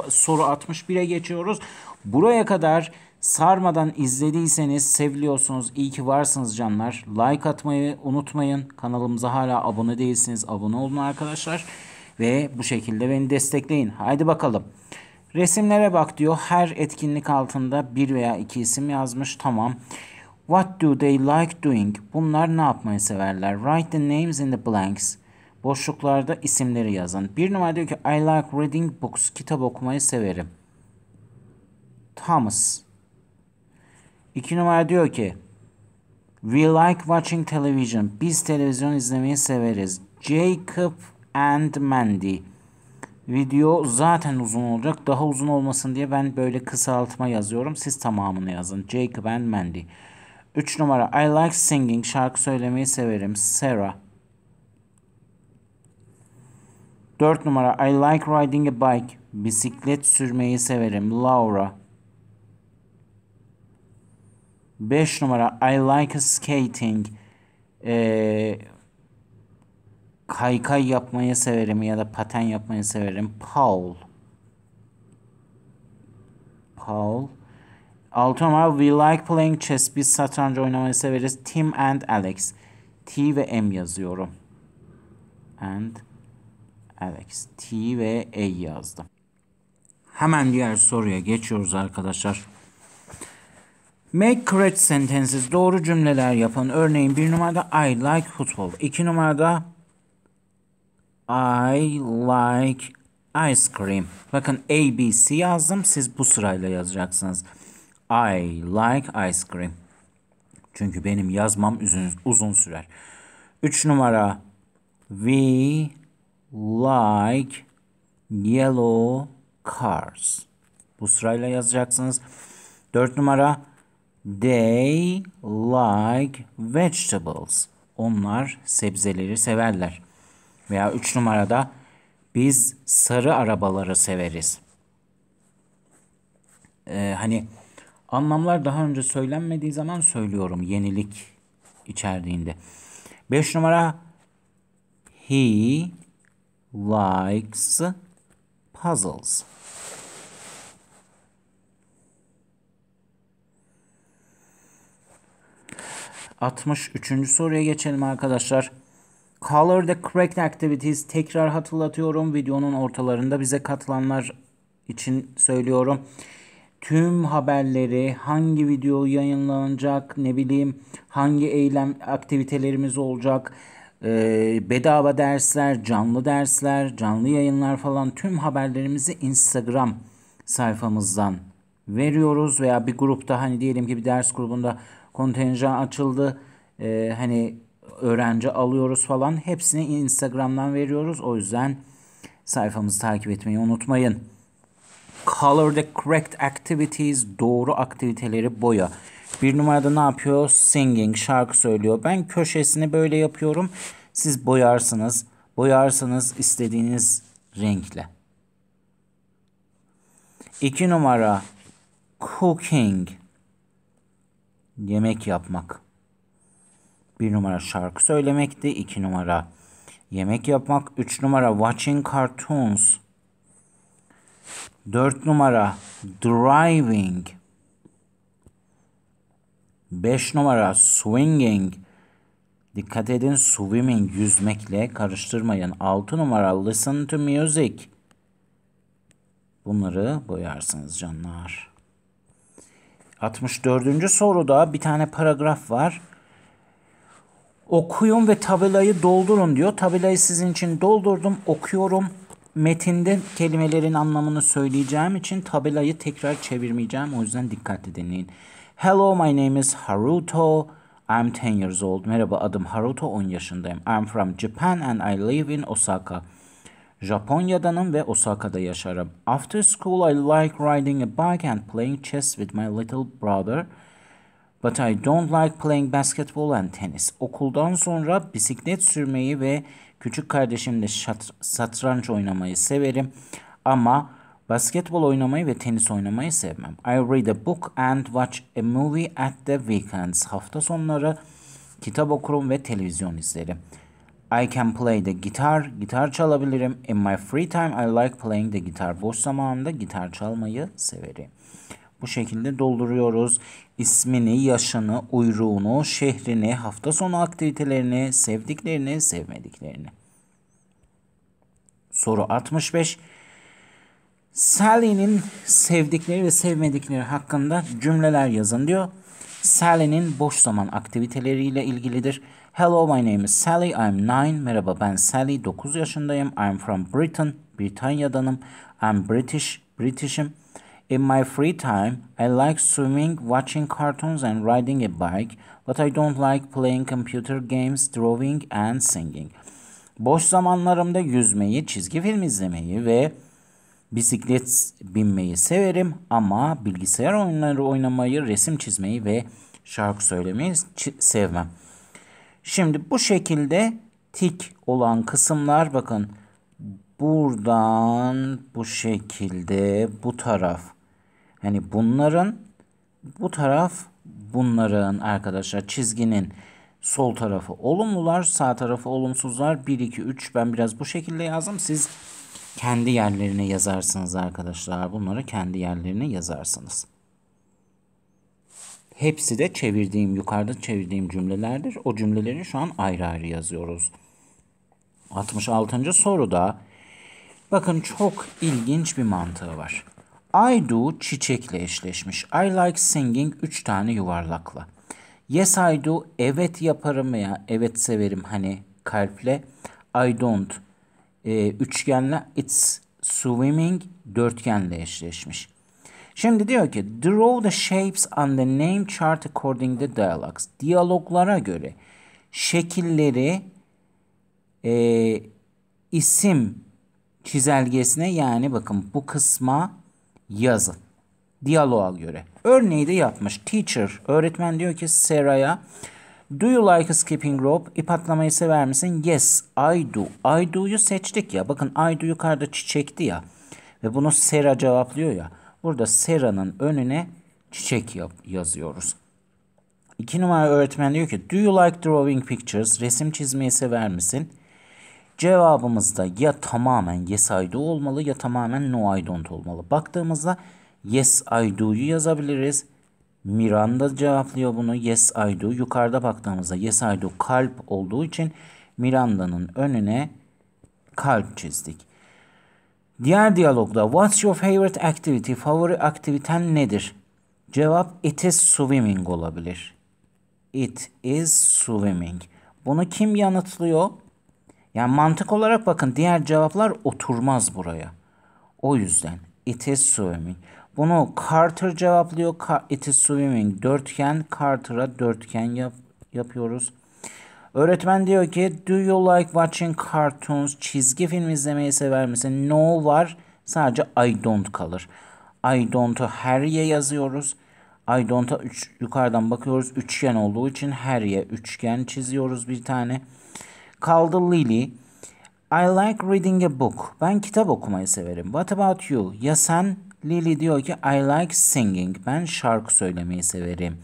soru 61'e geçiyoruz. Buraya kadar sarmadan izlediyseniz seviliyorsunuz. İyi ki varsınız canlar. Like atmayı unutmayın. Kanalımıza hala abone değilsiniz. Abone olun arkadaşlar. Ve bu şekilde beni destekleyin. Haydi bakalım. Resimlere bak diyor. Her etkinlik altında bir veya iki isim yazmış. Tamam. What do they like doing? Bunlar ne yapmayı severler? Write the names in the blanks. Boşluklarda isimleri yazın. Bir numara diyor ki I like reading books. Kitap okumayı severim. Thomas. İki numara diyor ki We like watching television. Biz televizyon izlemeyi severiz. Jacob and Mandy. Video zaten uzun olacak. Daha uzun olmasın diye ben böyle kısaltma yazıyorum. Siz tamamını yazın. Jacob and Mandy. 3 numara I like singing. Şarkı söylemeyi severim. Sarah. 4 numara I like riding a bike. Bisiklet sürmeyi severim. Laura. 5 numara I like skating. Ee, kaykay yapmayı severim ya da paten yapmayı severim. Paul. Paul. Altı we like playing chess. Biz satranç oynamayı severiz. Tim and Alex. T ve M yazıyorum. And Alex. T ve E yazdım. Hemen diğer soruya geçiyoruz arkadaşlar. Make correct sentences. Doğru cümleler yapın. Örneğin bir numarada I like football. iki numarada I like ice cream. Bakın A, B, C yazdım. Siz bu sırayla yazacaksınız. I like ice cream. Çünkü benim yazmam uzun, uzun sürer. 3 numara We like yellow cars. Bu sırayla yazacaksınız. 4 numara They like vegetables. Onlar sebzeleri severler veya 3 numarada biz sarı arabaları severiz. Ee, hani anlamlar daha önce söylenmediği zaman söylüyorum yenilik içerdiğinde. 5 numara he likes puzzles. Altmış üçüncü soruya geçelim arkadaşlar. Color the Correct Activities tekrar hatırlatıyorum. Videonun ortalarında bize katılanlar için söylüyorum. Tüm haberleri, hangi video yayınlanacak, ne bileyim hangi eylem aktivitelerimiz olacak, e, bedava dersler, canlı dersler, canlı yayınlar falan tüm haberlerimizi Instagram sayfamızdan veriyoruz veya bir grupta hani diyelim ki bir ders grubunda kontenjan açıldı. E, hani öğrenci alıyoruz falan. Hepsini Instagram'dan veriyoruz. O yüzden sayfamızı takip etmeyi unutmayın. Color the correct activities. Doğru aktiviteleri boya. Bir numarada ne yapıyor? Singing, şarkı söylüyor. Ben köşesini böyle yapıyorum. Siz boyarsınız. Boyarsanız istediğiniz renkle. İki numara cooking. Yemek yapmak. Bir numara şarkı söylemekti. iki numara yemek yapmak. Üç numara watching cartoons. Dört numara driving. Beş numara swinging. Dikkat edin swimming yüzmekle karıştırmayın. Altı numara listen to music. Bunları boyarsınız canlar. 64. soruda bir tane paragraf var okuyun ve tabelayı doldurun diyor. Tabelayı sizin için doldurdum, okuyorum. Metinde kelimelerin anlamını söyleyeceğim için tabelayı tekrar çevirmeyeceğim. O yüzden dikkatli dinleyin. Hello, my name is Haruto. I'm 10 years old. Merhaba, adım Haruto, 10 yaşındayım. I'm from Japan and I live in Osaka. Japonya'danım ve Osaka'da yaşarım. After school I like riding a bike and playing chess with my little brother. But I don't like playing basketball and tennis. Okuldan sonra bisiklet sürmeyi ve küçük kardeşimle satranç oynamayı severim. Ama basketbol oynamayı ve tenis oynamayı sevmem. I read a book and watch a movie at the weekends. Hafta sonları kitap okurum ve televizyon izlerim. I can play the guitar. Gitar çalabilirim. In my free time I like playing the guitar. Boş zamanımda gitar çalmayı severim. Bu şekilde dolduruyoruz ismini, yaşını, uyruğunu, şehrini, hafta sonu aktivitelerini, sevdiklerini, sevmediklerini. Soru 65. Sally'nin sevdikleri ve sevmedikleri hakkında cümleler yazın diyor. Sally'nin boş zaman aktiviteleriyle ilgilidir. Hello, my name is Sally. I'm 9. Merhaba ben Sally. 9 yaşındayım. I'm from Britain. Britanya'danım. I'm British. British'im. In my free time, I like swimming, watching cartoons, and riding a bike, but I don't like playing computer games, drawing, and singing. Boş zamanlarımda yüzmeyi, çizgi film izlemeyi ve bisiklet binmeyi severim ama bilgisayar oyunları oynamayı, resim çizmeyi ve şarkı söylemeyi sevmem. Şimdi bu şekilde tik olan kısımlar bakın buradan bu şekilde bu taraf Hani bunların bu taraf bunların arkadaşlar çizginin sol tarafı olumlular, sağ tarafı olumsuzlar. 1 2 3 ben biraz bu şekilde yazdım. Siz kendi yerlerine yazarsınız arkadaşlar. Bunları kendi yerlerine yazarsınız. Hepsi de çevirdiğim, yukarıda çevirdiğim cümlelerdir. O cümleleri şu an ayrı ayrı yazıyoruz. 66. soruda bakın çok ilginç bir mantığı var. I do çiçekle eşleşmiş. I like singing üç tane yuvarlakla. Yes I do evet yaparım veya evet severim hani kalple. I don't e, üçgenle it's swimming dörtgenle eşleşmiş. Şimdi diyor ki draw the shapes on the name chart according to dialogues. Diyaloglara göre şekilleri e, isim çizelgesine yani bakın bu kısma yazın. Diyaloğa göre. Örneği de yapmış. Teacher, öğretmen diyor ki Sarah'a Do you like skipping rope? İp atlamayı sever misin? Yes, I do. I do'yu seçtik ya. Bakın I do yukarıda çiçekti ya. Ve bunu Sarah cevaplıyor ya. Burada Sera'nın önüne çiçek yap yazıyoruz. İki numara öğretmen diyor ki Do you like drawing pictures? Resim çizmeyi sever misin? Cevabımızda ya tamamen yes I do olmalı ya tamamen no I don't olmalı. Baktığımızda yes I do'yu yazabiliriz. Miranda cevaplıyor bunu. Yes I do. Yukarıda baktığımızda yes I do kalp olduğu için Miranda'nın önüne kalp çizdik. Diğer diyalogda what's your favorite activity? Favori aktiviten nedir? Cevap it is swimming olabilir. It is swimming. Bunu kim yanıtlıyor? Yani mantık olarak bakın diğer cevaplar oturmaz buraya. O yüzden it is swimming. Bunu Carter cevaplıyor. It is swimming. Dörtgen Carter'a dörtgen yap yapıyoruz. Öğretmen diyor ki do you like watching cartoons? Çizgi film izlemeyi sever misin? No var. Sadece I don't kalır. I don't'u her ye yazıyoruz. I don't'a yukarıdan bakıyoruz. Üçgen olduğu için her ye üçgen çiziyoruz bir tane kaldı Lily. I like reading a book. Ben kitap okumayı severim. What about you? Ya sen? Lily diyor ki I like singing. Ben şarkı söylemeyi severim.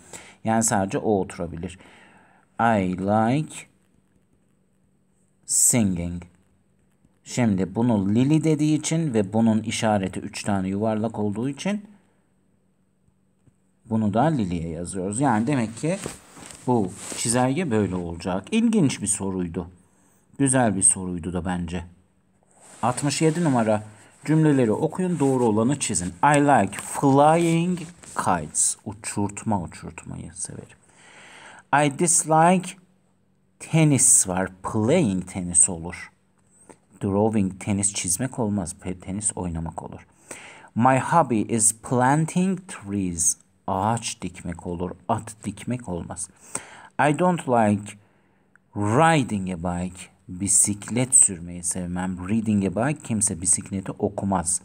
Yani sadece o oturabilir. I like singing. Şimdi bunu Lily dediği için ve bunun işareti 3 tane yuvarlak olduğu için bunu da Lily'ye yazıyoruz. Yani demek ki bu çizelge böyle olacak. İlginç bir soruydu. Güzel bir soruydu da bence. 67 numara. Cümleleri okuyun, doğru olanı çizin. I like flying kites. Uçurtma uçurtmayı severim. I dislike tennis var. Playing tennis olur. Drawing tenis çizmek olmaz. Tenis oynamak olur. My hobby is planting trees. Ağaç dikmek olur. At dikmek olmaz. I don't like riding a bike bisiklet sürmeyi sevmem. Reading bike kimse bisikleti okumaz.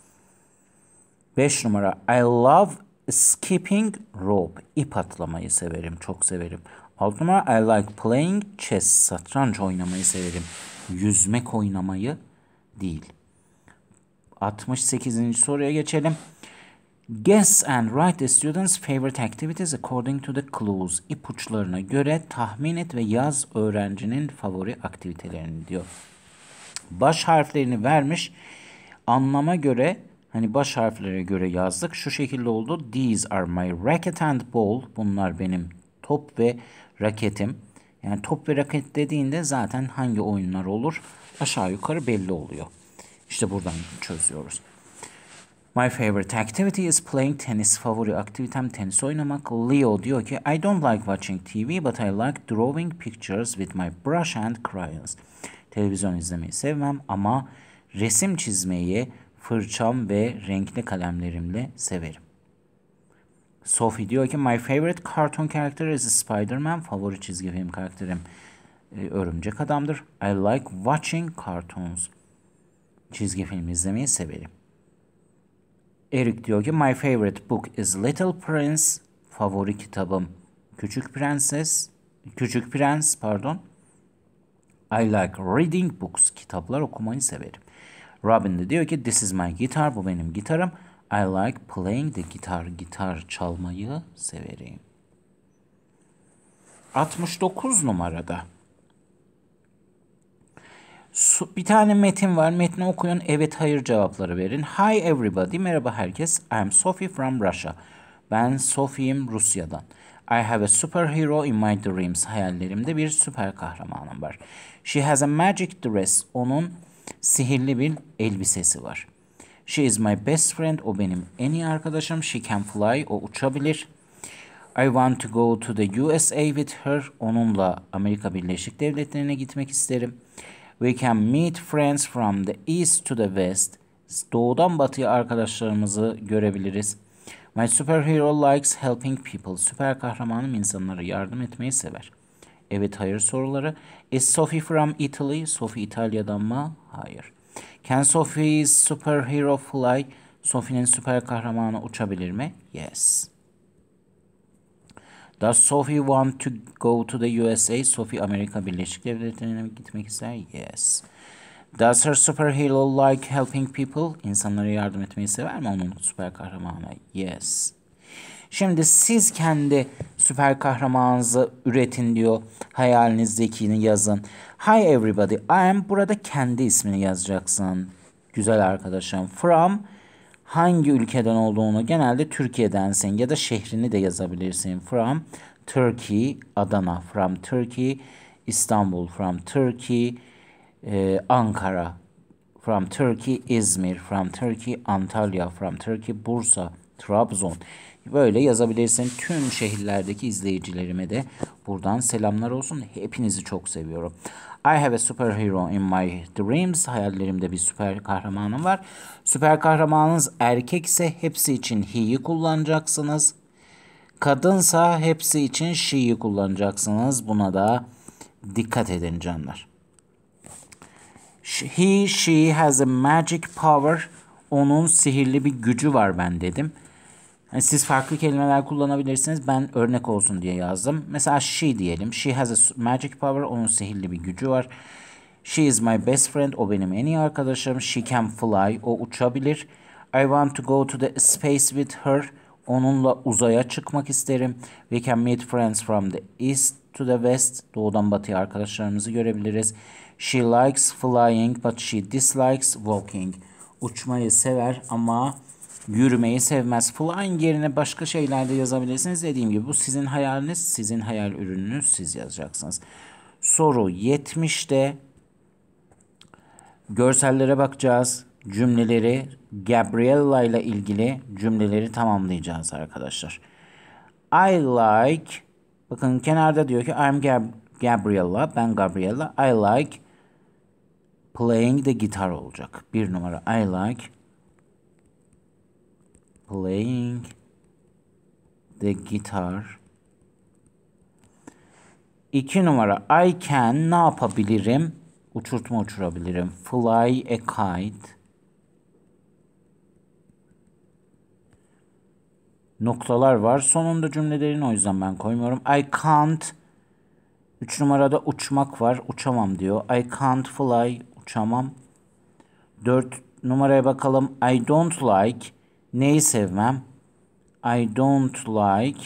5 numara I love skipping rope. İp atlamayı severim. Çok severim. 6 numara I like playing chess. Satranç oynamayı severim. Yüzmek oynamayı değil. 68. soruya geçelim. Guess and write the students' favorite activities according to the clues. İpuçlarına göre tahmin et ve yaz öğrencinin favori aktivitelerini diyor. Baş harflerini vermiş. Anlama göre hani baş harflere göre yazdık. Şu şekilde oldu. These are my racket and ball. Bunlar benim top ve raketim. Yani top ve raket dediğinde zaten hangi oyunlar olur aşağı yukarı belli oluyor. İşte buradan çözüyoruz. My favorite activity is playing tennis. Favori aktivitem tenis oynamak. Leo diyor ki I don't like watching TV but I like drawing pictures with my brush and crayons. Televizyon izlemeyi sevmem ama resim çizmeyi fırçam ve renkli kalemlerimle severim. Sophie diyor ki My favorite cartoon character is Spider-Man. Favori çizgi film karakterim e, Örümcek Adam'dır. I like watching cartoons. Çizgi film izlemeyi severim. Eric diyor ki my favorite book is Little Prince. Favori kitabım Küçük Prenses. Küçük Prens pardon. I like reading books. Kitaplar okumayı severim. Robin de diyor ki this is my guitar. Bu benim gitarım. I like playing the guitar. Gitar çalmayı severim. 69 numarada bir tane metin var. Metni okuyun. Evet hayır cevapları verin. Hi everybody. Merhaba herkes. I'm Sophie from Russia. Ben Sophie'yim Rusya'dan. I have a superhero in my dreams. Hayallerimde bir süper kahramanım var. She has a magic dress. Onun sihirli bir elbisesi var. She is my best friend. O benim en iyi arkadaşım. She can fly. O uçabilir. I want to go to the USA with her. Onunla Amerika Birleşik Devletleri'ne gitmek isterim. We can meet friends from the east to the west. Doğudan batıya arkadaşlarımızı görebiliriz. My superhero likes helping people. Süper kahramanım insanlara yardım etmeyi sever. Evet hayır soruları. Is Sophie from Italy? Sophie İtalya'dan mı? Hayır. Can Sophie's superhero fly? Sophie'nin süper kahramanı uçabilir mi? Yes. Does Sophie want to go to the USA? Sophie Amerika Birleşik Devletleri'ne gitmek ister. Yes. Does her superhero like helping people? İnsanlara yardım etmeyi sever mi onun süper kahramanı? Yes. Şimdi siz kendi süper kahramanınızı üretin diyor. Hayalinizdekini yazın. Hi everybody. I am burada kendi ismini yazacaksın. Güzel arkadaşım. From hangi ülkeden olduğunu genelde Türkiye'densin ya da şehrini de yazabilirsin. From Turkey, Adana. From Turkey, İstanbul. From Turkey, e, Ankara. From Turkey, İzmir. From Turkey, Antalya. From Turkey, Bursa. Trabzon. Böyle yazabilirsin. Tüm şehirlerdeki izleyicilerime de buradan selamlar olsun. Hepinizi çok seviyorum. I have a superhero in my dreams. Hayallerimde bir süper kahramanım var. Süper kahramanınız erkekse hepsi için he'yi kullanacaksınız. Kadınsa hepsi için she'yi kullanacaksınız. Buna da dikkat edin canlar. He, she has a magic power. Onun sihirli bir gücü var ben dedim. Hani siz farklı kelimeler kullanabilirsiniz. Ben örnek olsun diye yazdım. Mesela she diyelim. She has a magic power. Onun sihirli bir gücü var. She is my best friend. O benim en iyi arkadaşım. She can fly. O uçabilir. I want to go to the space with her. Onunla uzaya çıkmak isterim. We can meet friends from the east to the west. Doğudan batıya arkadaşlarımızı görebiliriz. She likes flying but she dislikes walking. Uçmayı sever ama yürümeyi sevmez. Flying yerine başka şeyler de yazabilirsiniz. Dediğim gibi bu sizin hayaliniz, sizin hayal ürününüz siz yazacaksınız. Soru 70'te görsellere bakacağız. Cümleleri Gabriella ile ilgili cümleleri tamamlayacağız arkadaşlar. I like bakın kenarda diyor ki I'm Gab Gabriella. Ben Gabriella. I like playing the guitar olacak. Bir numara I like playing the guitar. İki numara I can ne yapabilirim? Uçurtma uçurabilirim. Fly a kite. Noktalar var sonunda cümlelerin o yüzden ben koymuyorum. I can't Üç numarada uçmak var. Uçamam diyor. I can't fly. Uçamam. Dört numaraya bakalım. I don't like Neyi sevmem? I don't like.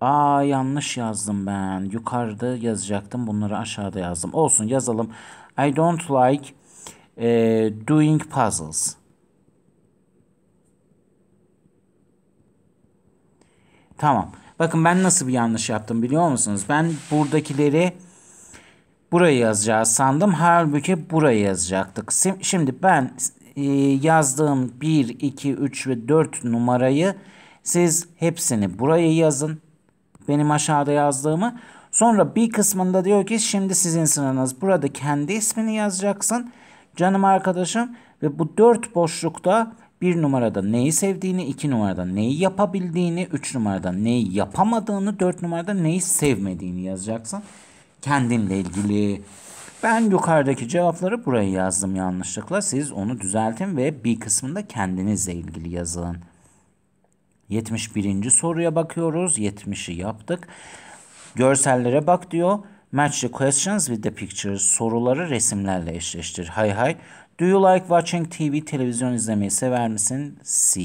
Aa yanlış yazdım ben. Yukarıda yazacaktım. Bunları aşağıda yazdım. Olsun yazalım. I don't like e, doing puzzles. Tamam. Bakın ben nasıl bir yanlış yaptım biliyor musunuz? Ben buradakileri burayı yazacağız sandım. Halbuki burayı yazacaktık. Şimdi ben e, yazdığım 1, 2, 3 ve 4 numarayı siz hepsini buraya yazın. Benim aşağıda yazdığımı. Sonra bir kısmında diyor ki şimdi sizin sıranız. Burada kendi ismini yazacaksın. Canım arkadaşım ve bu 4 boşlukta bir numarada neyi sevdiğini, iki numarada neyi yapabildiğini, üç numarada neyi yapamadığını, dört numarada neyi sevmediğini yazacaksın. Kendinle ilgili ben yukarıdaki cevapları buraya yazdım yanlışlıkla. Siz onu düzeltin ve bir kısmında kendinizle ilgili yazın. 71. soruya bakıyoruz. 70'i yaptık. Görsellere bak diyor. Match the questions with the pictures. Soruları resimlerle eşleştir. Hay hay. Do you like watching TV? Televizyon izlemeyi sever misin? C.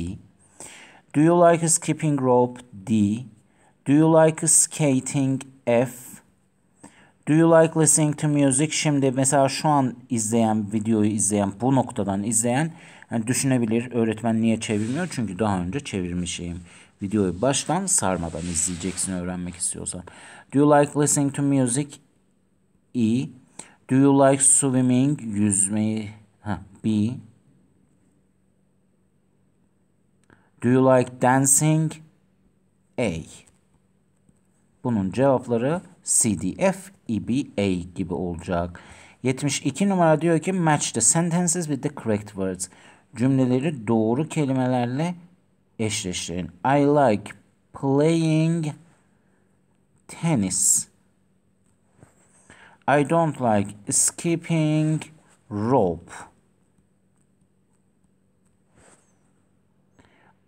Do you like skipping rope? D. Do you like skating? F. Do you like listening to music? Şimdi mesela şu an izleyen videoyu izleyen bu noktadan izleyen yani düşünebilir öğretmen niye çevirmiyor? Çünkü daha önce çevirmişim. Videoyu baştan sarmadan izleyeceksin öğrenmek istiyorsan. Do you like listening to music? E. Do you like swimming? Yüzmeyi. Ha, B. Do you like dancing? A. Bunun cevapları C, D, F, EBA gibi olacak. 72 numara diyor ki match the sentences with the correct words. Cümleleri doğru kelimelerle eşleştirin. I like playing tennis. I don't like skipping rope.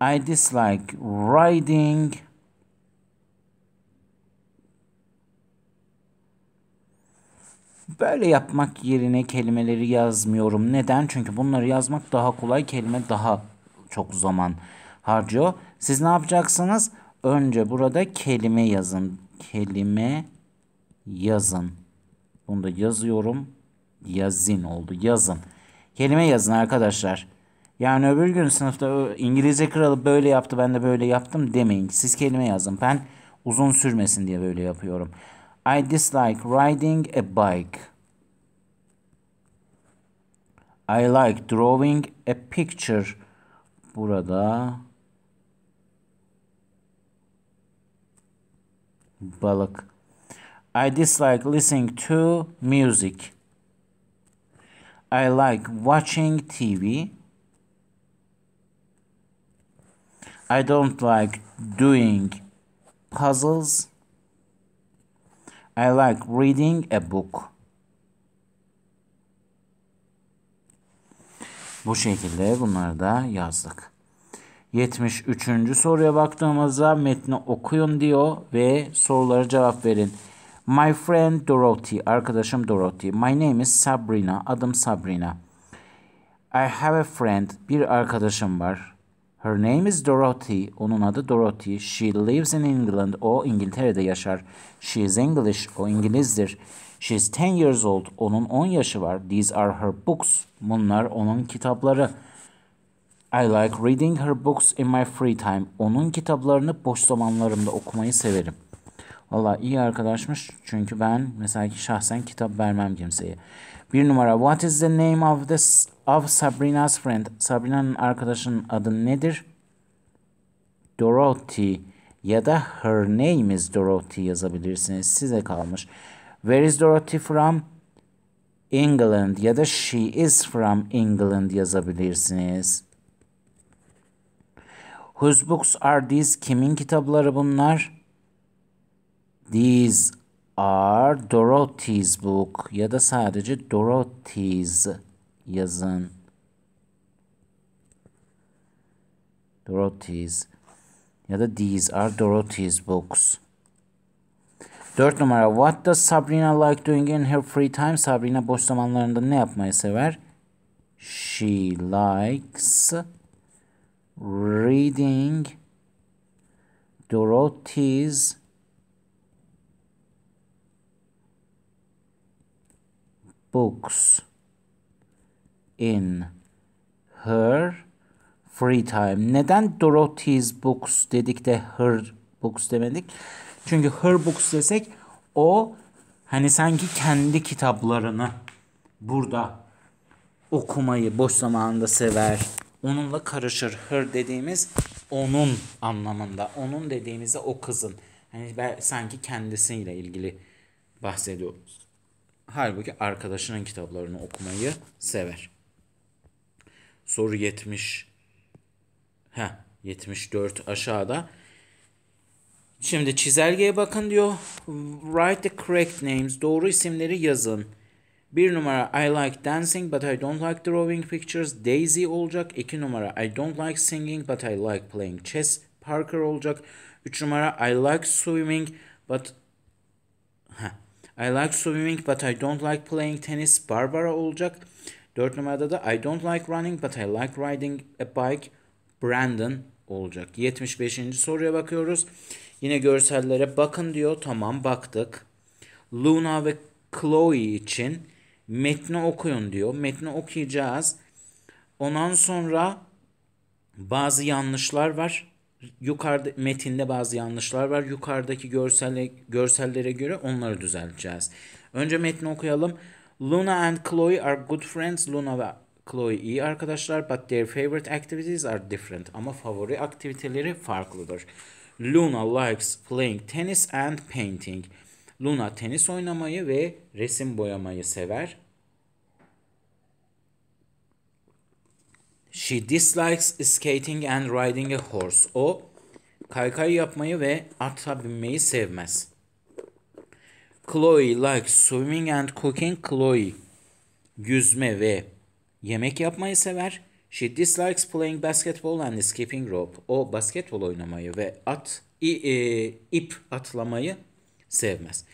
I dislike riding Böyle yapmak yerine kelimeleri yazmıyorum. Neden? Çünkü bunları yazmak daha kolay. Kelime daha çok zaman harcıyor. Siz ne yapacaksınız? Önce burada kelime yazın. Kelime yazın. Bunu da yazıyorum. Yazın oldu. Yazın. Kelime yazın arkadaşlar. Yani öbür gün sınıfta İngilizce kralı böyle yaptı ben de böyle yaptım demeyin. Siz kelime yazın. Ben uzun sürmesin diye böyle yapıyorum. I dislike riding a bike. I like drawing a picture. Burada balık. I dislike listening to music. I like watching TV. I don't like doing puzzles. I like reading a book. Bu şekilde bunları da yazdık. 73. soruya baktığımızda metni okuyun diyor ve sorulara cevap verin. My friend Dorothy, arkadaşım Dorothy. My name is Sabrina, adım Sabrina. I have a friend, bir arkadaşım var. Her name is Dorothy. Onun adı Dorothy. She lives in England. O İngiltere'de yaşar. She is English. O İngilizdir. She is 10 years old. Onun 10 yaşı var. These are her books. Bunlar onun kitapları. I like reading her books in my free time. Onun kitaplarını boş zamanlarımda okumayı severim. Valla iyi arkadaşmış çünkü ben mesela ki şahsen kitap vermem kimseye. Bir numara What is the name of this of Sabrina's friend? Sabrina'nın arkadaşının adı nedir? Dorothy ya da her name is Dorothy yazabilirsiniz. Size kalmış. Where is Dorothy from? England ya da she is from England yazabilirsiniz. Whose books are these? Kimin kitapları bunlar? These are Dorothy's book ya da sadece Dorothy's yazın. Dorothy's ya da these are Dorothy's books. Dört numara What does Sabrina like doing in her free time? Sabrina boş zamanlarında ne yapmayı sever? She likes reading Dorothy's books in her free time. Neden Dorothy's books dedik de her books demedik? Çünkü her books desek o hani sanki kendi kitaplarını burada okumayı boş zamanında sever. Onunla karışır. Her dediğimiz onun anlamında. Onun dediğimizde o kızın. Hani ben sanki kendisiyle ilgili bahsediyoruz. Halbuki arkadaşının kitaplarını okumayı sever. Soru 70. Heh, 74 aşağıda. Şimdi çizelgeye bakın diyor. Write the correct names. Doğru isimleri yazın. Bir numara I like dancing but I don't like drawing pictures. Daisy olacak. İki numara I don't like singing but I like playing chess. Parker olacak. Üç numara I like swimming but I like swimming but I don't like playing tennis. Barbara olacak. Dört numarada da I don't like running but I like riding a bike. Brandon olacak. 75. soruya bakıyoruz. Yine görsellere bakın diyor. Tamam baktık. Luna ve Chloe için metni okuyun diyor. Metni okuyacağız. Ondan sonra bazı yanlışlar var yukarıda metinde bazı yanlışlar var. Yukarıdaki görselle, görsellere göre onları düzelteceğiz. Önce metni okuyalım. Luna and Chloe are good friends. Luna ve Chloe iyi arkadaşlar but their favorite activities are different. Ama favori aktiviteleri farklıdır. Luna likes playing tennis and painting. Luna tenis oynamayı ve resim boyamayı sever. She dislikes skating and riding a horse. O kaykay yapmayı ve ata binmeyi sevmez. Chloe likes swimming and cooking. Chloe yüzme ve yemek yapmayı sever. She dislikes playing basketball and skipping rope. O basketbol oynamayı ve at i, e, ip atlamayı sevmez.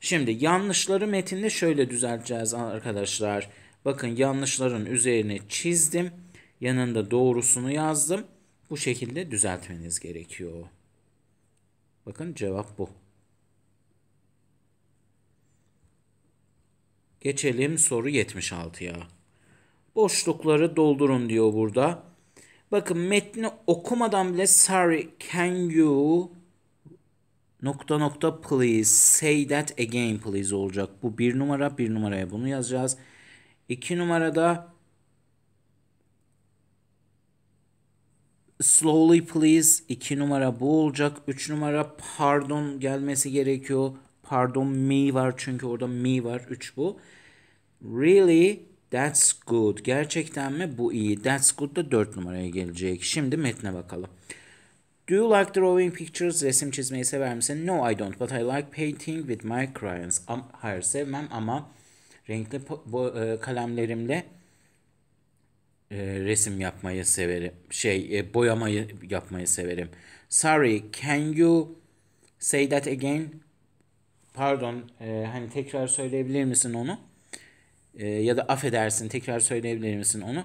Şimdi yanlışları metinde şöyle düzelteceğiz arkadaşlar. Bakın yanlışların üzerine çizdim yanında doğrusunu yazdım. Bu şekilde düzeltmeniz gerekiyor. Bakın cevap bu. Geçelim soru 76'ya. Boşlukları doldurun diyor burada. Bakın metni okumadan bile sorry can you nokta nokta please say that again please olacak. Bu bir numara bir numaraya bunu yazacağız. İki numarada Slowly please 2 numara bu olacak. 3 numara pardon gelmesi gerekiyor. Pardon me var çünkü orada me var. 3 bu. Really that's good. Gerçekten mi? Bu iyi. That's good da 4 numaraya gelecek. Şimdi metne bakalım. Do you like drawing pictures? Resim çizmeyi sever misin? No I don't but I like painting with my crayons. Am hayır sevmem ama renkli e, kalemlerimle e, resim yapmayı severim. Şey, e, boyamayı yapmayı severim. Sorry, can you say that again? Pardon, e, hani tekrar söyleyebilir misin onu? E, ya da affedersin, tekrar söyleyebilir misin onu?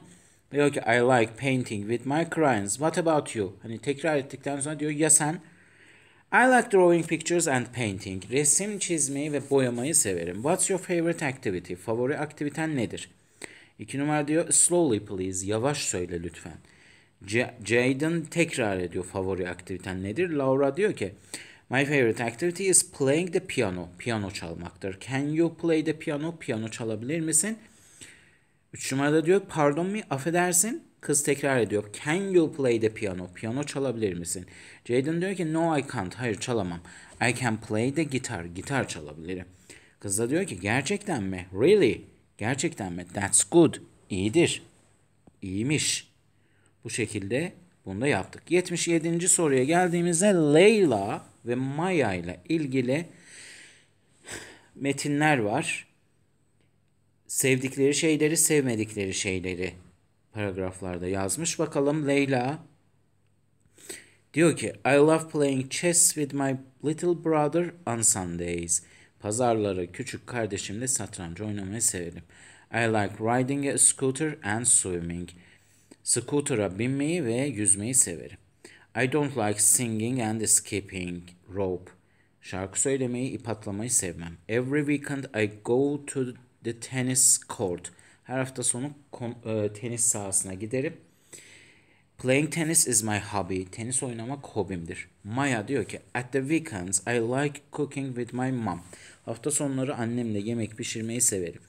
Diyor ki I like painting with my crayons. What about you? Hani tekrar ettikten sonra diyor ya sen? I like drawing pictures and painting. Resim çizmeyi ve boyamayı severim. What's your favorite activity? Favori aktiviten nedir? İki numara diyor slowly please yavaş söyle lütfen. J Jaden tekrar ediyor favori aktiviten nedir? Laura diyor ki My favorite activity is playing the piano. Piyano çalmaktır. Can you play the piano? Piyano çalabilir misin? Üç numarada diyor pardon mi affedersin. Kız tekrar ediyor. Can you play the piano? Piyano çalabilir misin? Jaden diyor ki no I can't. Hayır çalamam. I can play the guitar. Gitar çalabilirim. Kız da diyor ki gerçekten mi? Really? Gerçekten mi? That's good. İyidir. İyiymiş. Bu şekilde bunu da yaptık. 77. soruya geldiğimizde Leyla ve Maya ile ilgili metinler var. Sevdikleri şeyleri, sevmedikleri şeyleri paragraflarda yazmış. Bakalım Leyla diyor ki I love playing chess with my little brother on Sundays. Pazarları küçük kardeşimle satranç oynamayı severim. I like riding a scooter and swimming. Scooter'a binmeyi ve yüzmeyi severim. I don't like singing and skipping rope. Şarkı söylemeyi, ip atlamayı sevmem. Every weekend I go to the tennis court. Her hafta sonu e, tenis sahasına giderim. Playing tennis is my hobby. Tenis oynamak hobimdir. Maya diyor ki, at the weekends I like cooking with my mom. Hafta sonları annemle yemek pişirmeyi severim.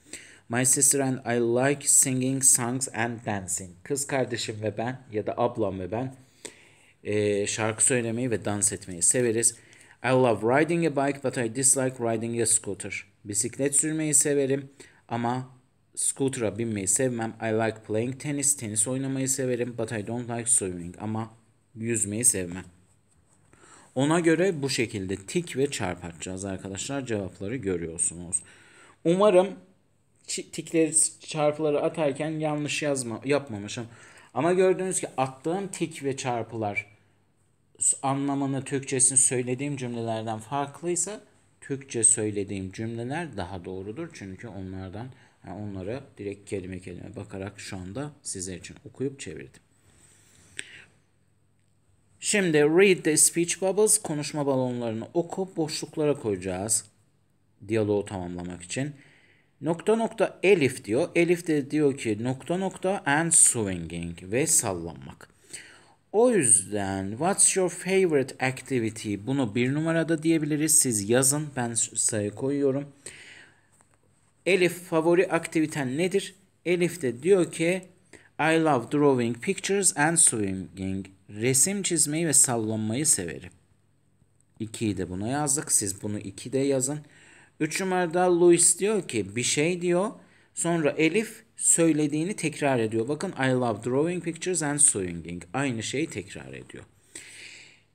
My sister and I like singing songs and dancing. Kız kardeşim ve ben ya da ablam ve ben e, şarkı söylemeyi ve dans etmeyi severiz. I love riding a bike but I dislike riding a scooter. Bisiklet sürmeyi severim ama scooter'a binmeyi sevmem. I like playing tennis, tenis oynamayı severim but I don't like swimming ama yüzmeyi sevmem. Ona göre bu şekilde tik ve çarp atacağız arkadaşlar. Cevapları görüyorsunuz. Umarım tikleri çarpıları atarken yanlış yazma yapmamışım. Ama gördüğünüz ki attığım tik ve çarpılar anlamını Türkçesini söylediğim cümlelerden farklıysa Türkçe söylediğim cümleler daha doğrudur. Çünkü onlardan yani onlara direkt kelime kelime bakarak şu anda sizler için okuyup çevirdim. Şimdi read the speech bubbles konuşma balonlarını oku boşluklara koyacağız. Diyaloğu tamamlamak için. Nokta nokta Elif diyor. Elif de diyor ki nokta nokta and swinging ve sallanmak. O yüzden what's your favorite activity bunu bir numarada diyebiliriz. Siz yazın ben sayı koyuyorum. Elif favori aktiviten nedir? Elif de diyor ki I love drawing pictures and swimming. Resim çizmeyi ve sallanmayı severim. 2'yi de buna yazdık. Siz bunu 2 de yazın. 3 numarada Louis diyor ki bir şey diyor. Sonra Elif söylediğini tekrar ediyor. Bakın I love drawing pictures and swinging. Aynı şeyi tekrar ediyor.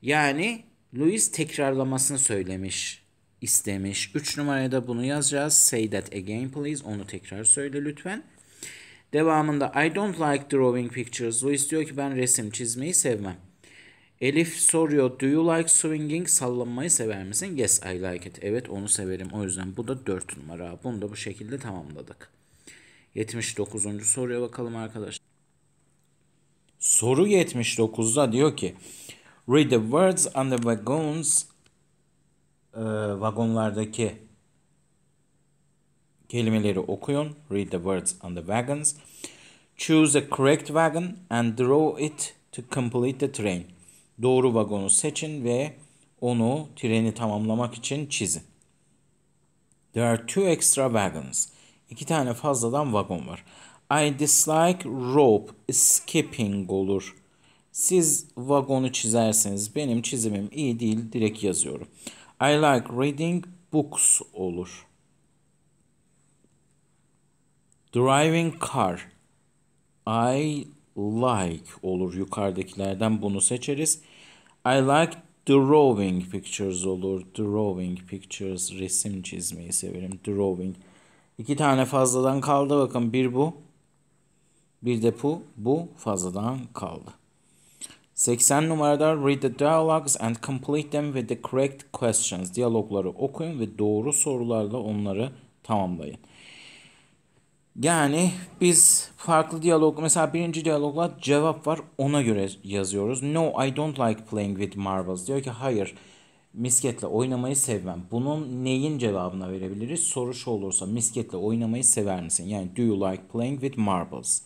Yani Louis tekrarlamasını söylemiş, istemiş. 3 numaraya da bunu yazacağız. Say that again please. Onu tekrar söyle lütfen. Devamında I don't like drawing pictures. Louis diyor ki ben resim çizmeyi sevmem. Elif soruyor do you like swinging sallanmayı sever misin? Yes I like it. Evet onu severim. O yüzden bu da 4 numara. Bunu da bu şekilde tamamladık. 79. soruya bakalım arkadaşlar. Soru 79'da diyor ki Read the words on the wagons e, vagonlardaki Kelimeleri okuyun. Read the words on the wagons. Choose a correct wagon and draw it to complete the train. Doğru vagonu seçin ve onu treni tamamlamak için çizin. There are two extra wagons. İki tane fazladan vagon var. I dislike rope skipping olur. Siz vagonu çizerseniz benim çizimim iyi değil direkt yazıyorum. I like reading books olur. Driving car. I like olur. Yukarıdakilerden bunu seçeriz. I like drawing pictures olur. Drawing pictures. Resim çizmeyi severim. Drawing. İki tane fazladan kaldı. Bakın bir bu. Bir de bu. Bu fazladan kaldı. 80 numarada read the dialogues and complete them with the correct questions. Diyalogları okuyun ve doğru sorularla onları tamamlayın. Yani biz farklı diyalog mesela birinci diyalogla cevap var ona göre yazıyoruz. No I don't like playing with marbles. Diyor ki hayır misketle oynamayı sevmem. Bunun neyin cevabına verebiliriz? Soru şu olursa misketle oynamayı sever misin? Yani do you like playing with marbles?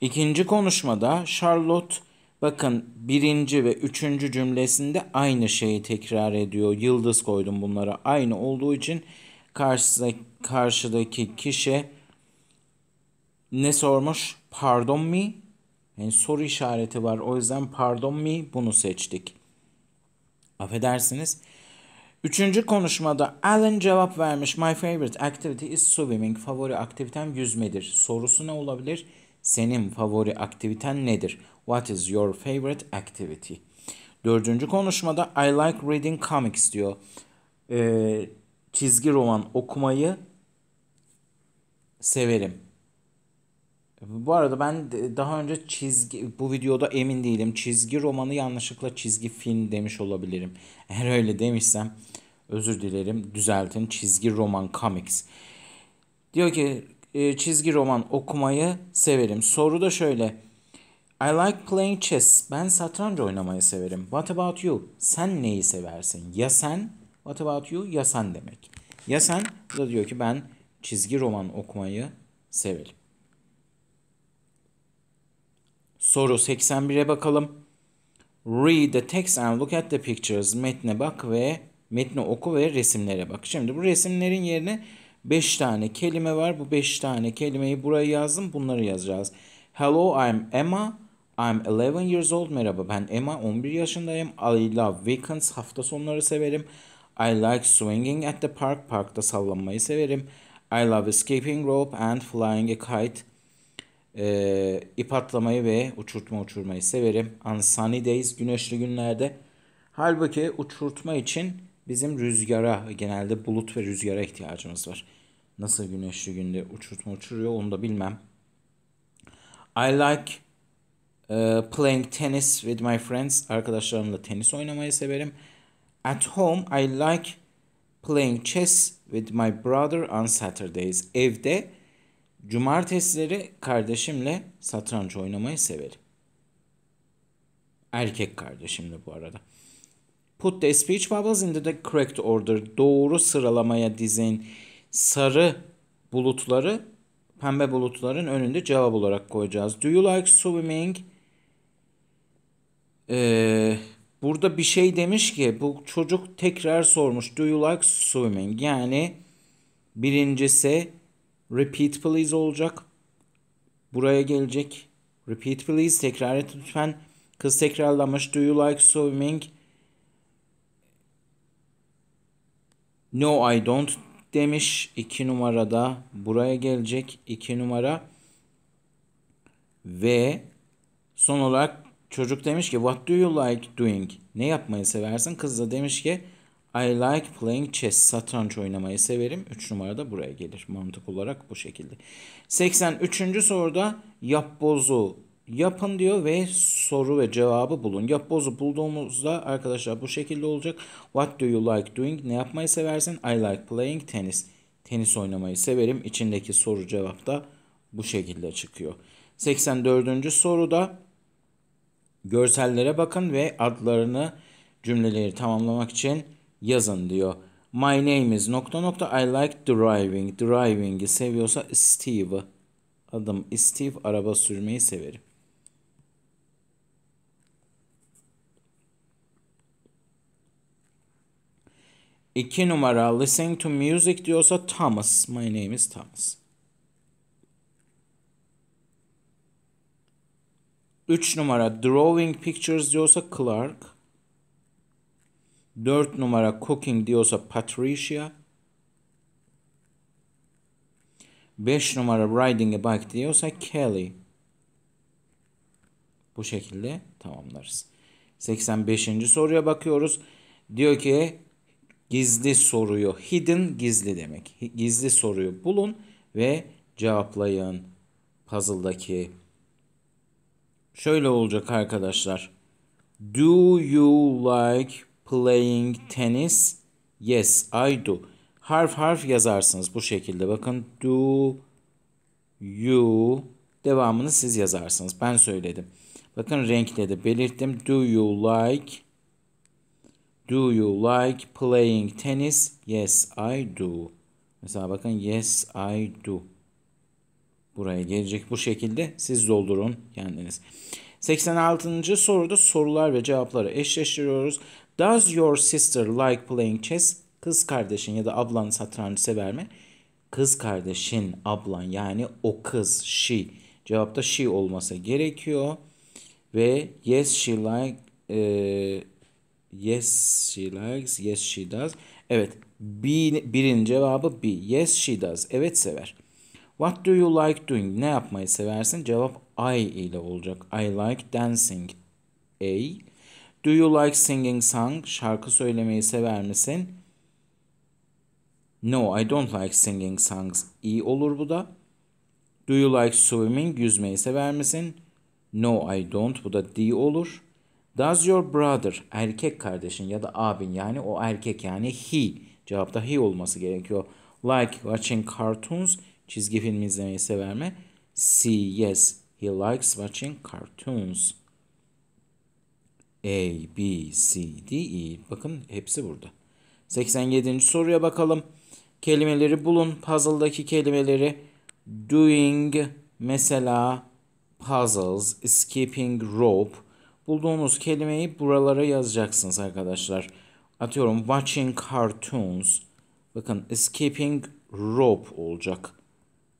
İkinci konuşmada Charlotte bakın birinci ve üçüncü cümlesinde aynı şeyi tekrar ediyor. Yıldız koydum bunlara aynı olduğu için karşıdaki, karşıdaki kişi ne sormuş? Pardon mi? Yani soru işareti var. O yüzden pardon mi bunu seçtik. Affedersiniz. Üçüncü konuşmada Alan cevap vermiş. My favorite activity is swimming. Favori aktivitem yüzmedir. Sorusu ne olabilir? Senin favori aktiviten nedir? What is your favorite activity? Dördüncü konuşmada I like reading comics diyor. Ee, çizgi roman okumayı severim. Bu arada ben daha önce çizgi bu videoda emin değilim. Çizgi romanı yanlışlıkla çizgi film demiş olabilirim. Eğer öyle demişsem özür dilerim. Düzeltin. Çizgi roman comics. Diyor ki e, çizgi roman okumayı severim. Soru da şöyle. I like playing chess. Ben satranç oynamayı severim. What about you? Sen neyi seversin? Ya sen? What about you? Ya sen demek. Ya sen da diyor ki ben çizgi roman okumayı severim. Soru 81'e bakalım. Read the text and look at the pictures. Metne bak ve metni oku ve resimlere bak. Şimdi bu resimlerin yerine 5 tane kelime var. Bu 5 tane kelimeyi buraya yazdım. Bunları yazacağız. Hello, I'm Emma. I'm 11 years old. Merhaba ben Emma. 11 yaşındayım. I love weekends. Hafta sonları severim. I like swinging at the park. Parkta sallanmayı severim. I love escaping rope and flying a kite e, ip atlamayı ve uçurtma uçurmayı severim. Unssunny hani days güneşli günlerde. Halbuki uçurtma için bizim rüzgara genelde bulut ve rüzgara ihtiyacımız var. Nasıl güneşli günde uçurtma uçuruyor onu da bilmem. I like uh, playing tennis with my friends. Arkadaşlarımla tenis oynamayı severim. At home I like playing chess with my brother on Saturdays. Evde Cumartesileri kardeşimle satranç oynamayı severim. Erkek kardeşimle bu arada. Put the speech bubbles into the correct order. Doğru sıralamaya dizin. Sarı bulutları pembe bulutların önünde cevap olarak koyacağız. Do you like swimming? Ee, burada bir şey demiş ki bu çocuk tekrar sormuş. Do you like swimming? Yani birincisi repeat please olacak. Buraya gelecek. Repeat please tekrar et lütfen. Kız tekrarlamış. Do you like swimming? No I don't demiş. 2 numarada buraya gelecek. 2 numara. Ve son olarak çocuk demiş ki what do you like doing? Ne yapmayı seversin? Kız da demiş ki I like playing chess. Satranç oynamayı severim. 3 numara da buraya gelir. Mantık olarak bu şekilde. 83. soruda yapbozu yapın diyor ve soru ve cevabı bulun. Yapbozu bulduğumuzda arkadaşlar bu şekilde olacak. What do you like doing? Ne yapmayı seversin? I like playing tennis. Tenis oynamayı severim. İçindeki soru cevap da bu şekilde çıkıyor. 84. soruda görsellere bakın ve adlarını cümleleri tamamlamak için yazın diyor. My name is nokta nokta I like driving. Driving'i seviyorsa Steve. Adım Steve araba sürmeyi severim. İki numara listening to music diyorsa Thomas. My name is Thomas. Üç numara drawing pictures diyorsa Clark. 4 numara Cooking diyorsa Patricia. 5 numara Riding a Bike diyorsa Kelly. Bu şekilde tamamlarız. 85. soruya bakıyoruz. Diyor ki gizli soruyu, hidden gizli demek. Gizli soruyu bulun ve cevaplayın puzzle'daki. Şöyle olacak arkadaşlar. Do you like playing tennis? Yes, I do. Harf harf yazarsınız bu şekilde. Bakın do you devamını siz yazarsınız. Ben söyledim. Bakın renkle de belirttim. Do you like Do you like playing tennis? Yes, I do. Mesela bakın yes, I do. Buraya gelecek bu şekilde siz doldurun kendiniz. 86. soruda sorular ve cevapları eşleştiriyoruz. Does your sister like playing chess? Kız kardeşin ya da ablan satrancı sever mi? Kız kardeşin, ablan yani o kız she. Cevapta she olması gerekiyor. Ve yes she like e, yes she likes, yes she does. Evet, B, birin cevabı B. Yes she does. Evet sever. What do you like doing? Ne yapmayı seversin? Cevap I ile olacak. I like dancing. A. Do you like singing song? Şarkı söylemeyi sever misin? No, I don't like singing songs. İyi olur bu da. Do you like swimming? Yüzmeyi sever misin? No, I don't. Bu da D olur. Does your brother, erkek kardeşin ya da abin yani o erkek yani he. Cevapta he olması gerekiyor. Like watching cartoons, çizgi film izlemeyi sever mi? See, yes. He likes watching cartoons. A, B, C, D, E. Bakın hepsi burada. 87. soruya bakalım. Kelimeleri bulun. Puzzle'daki kelimeleri doing mesela puzzles, skipping rope. Bulduğunuz kelimeyi buralara yazacaksınız arkadaşlar. Atıyorum watching cartoons. Bakın skipping rope olacak.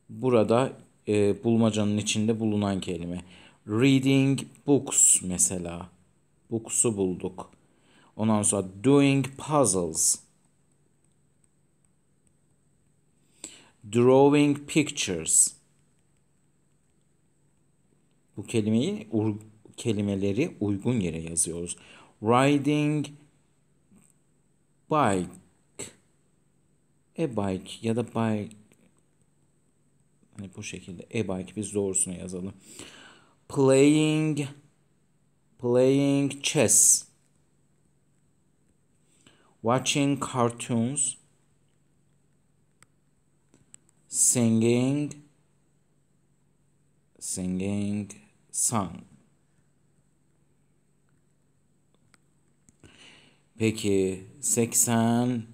Burada e, bulmacanın içinde bulunan kelime. Reading books mesela. Books'u bulduk. Ondan sonra doing puzzles. Drawing pictures. Bu kelimeyi kelimeleri uygun yere yazıyoruz. Riding bike. a e bike ya da bike. Hani bu şekilde e-bike biz doğrusunu yazalım. Playing Playing chess. Watching cartoons. Singing. Singing song. Peki 87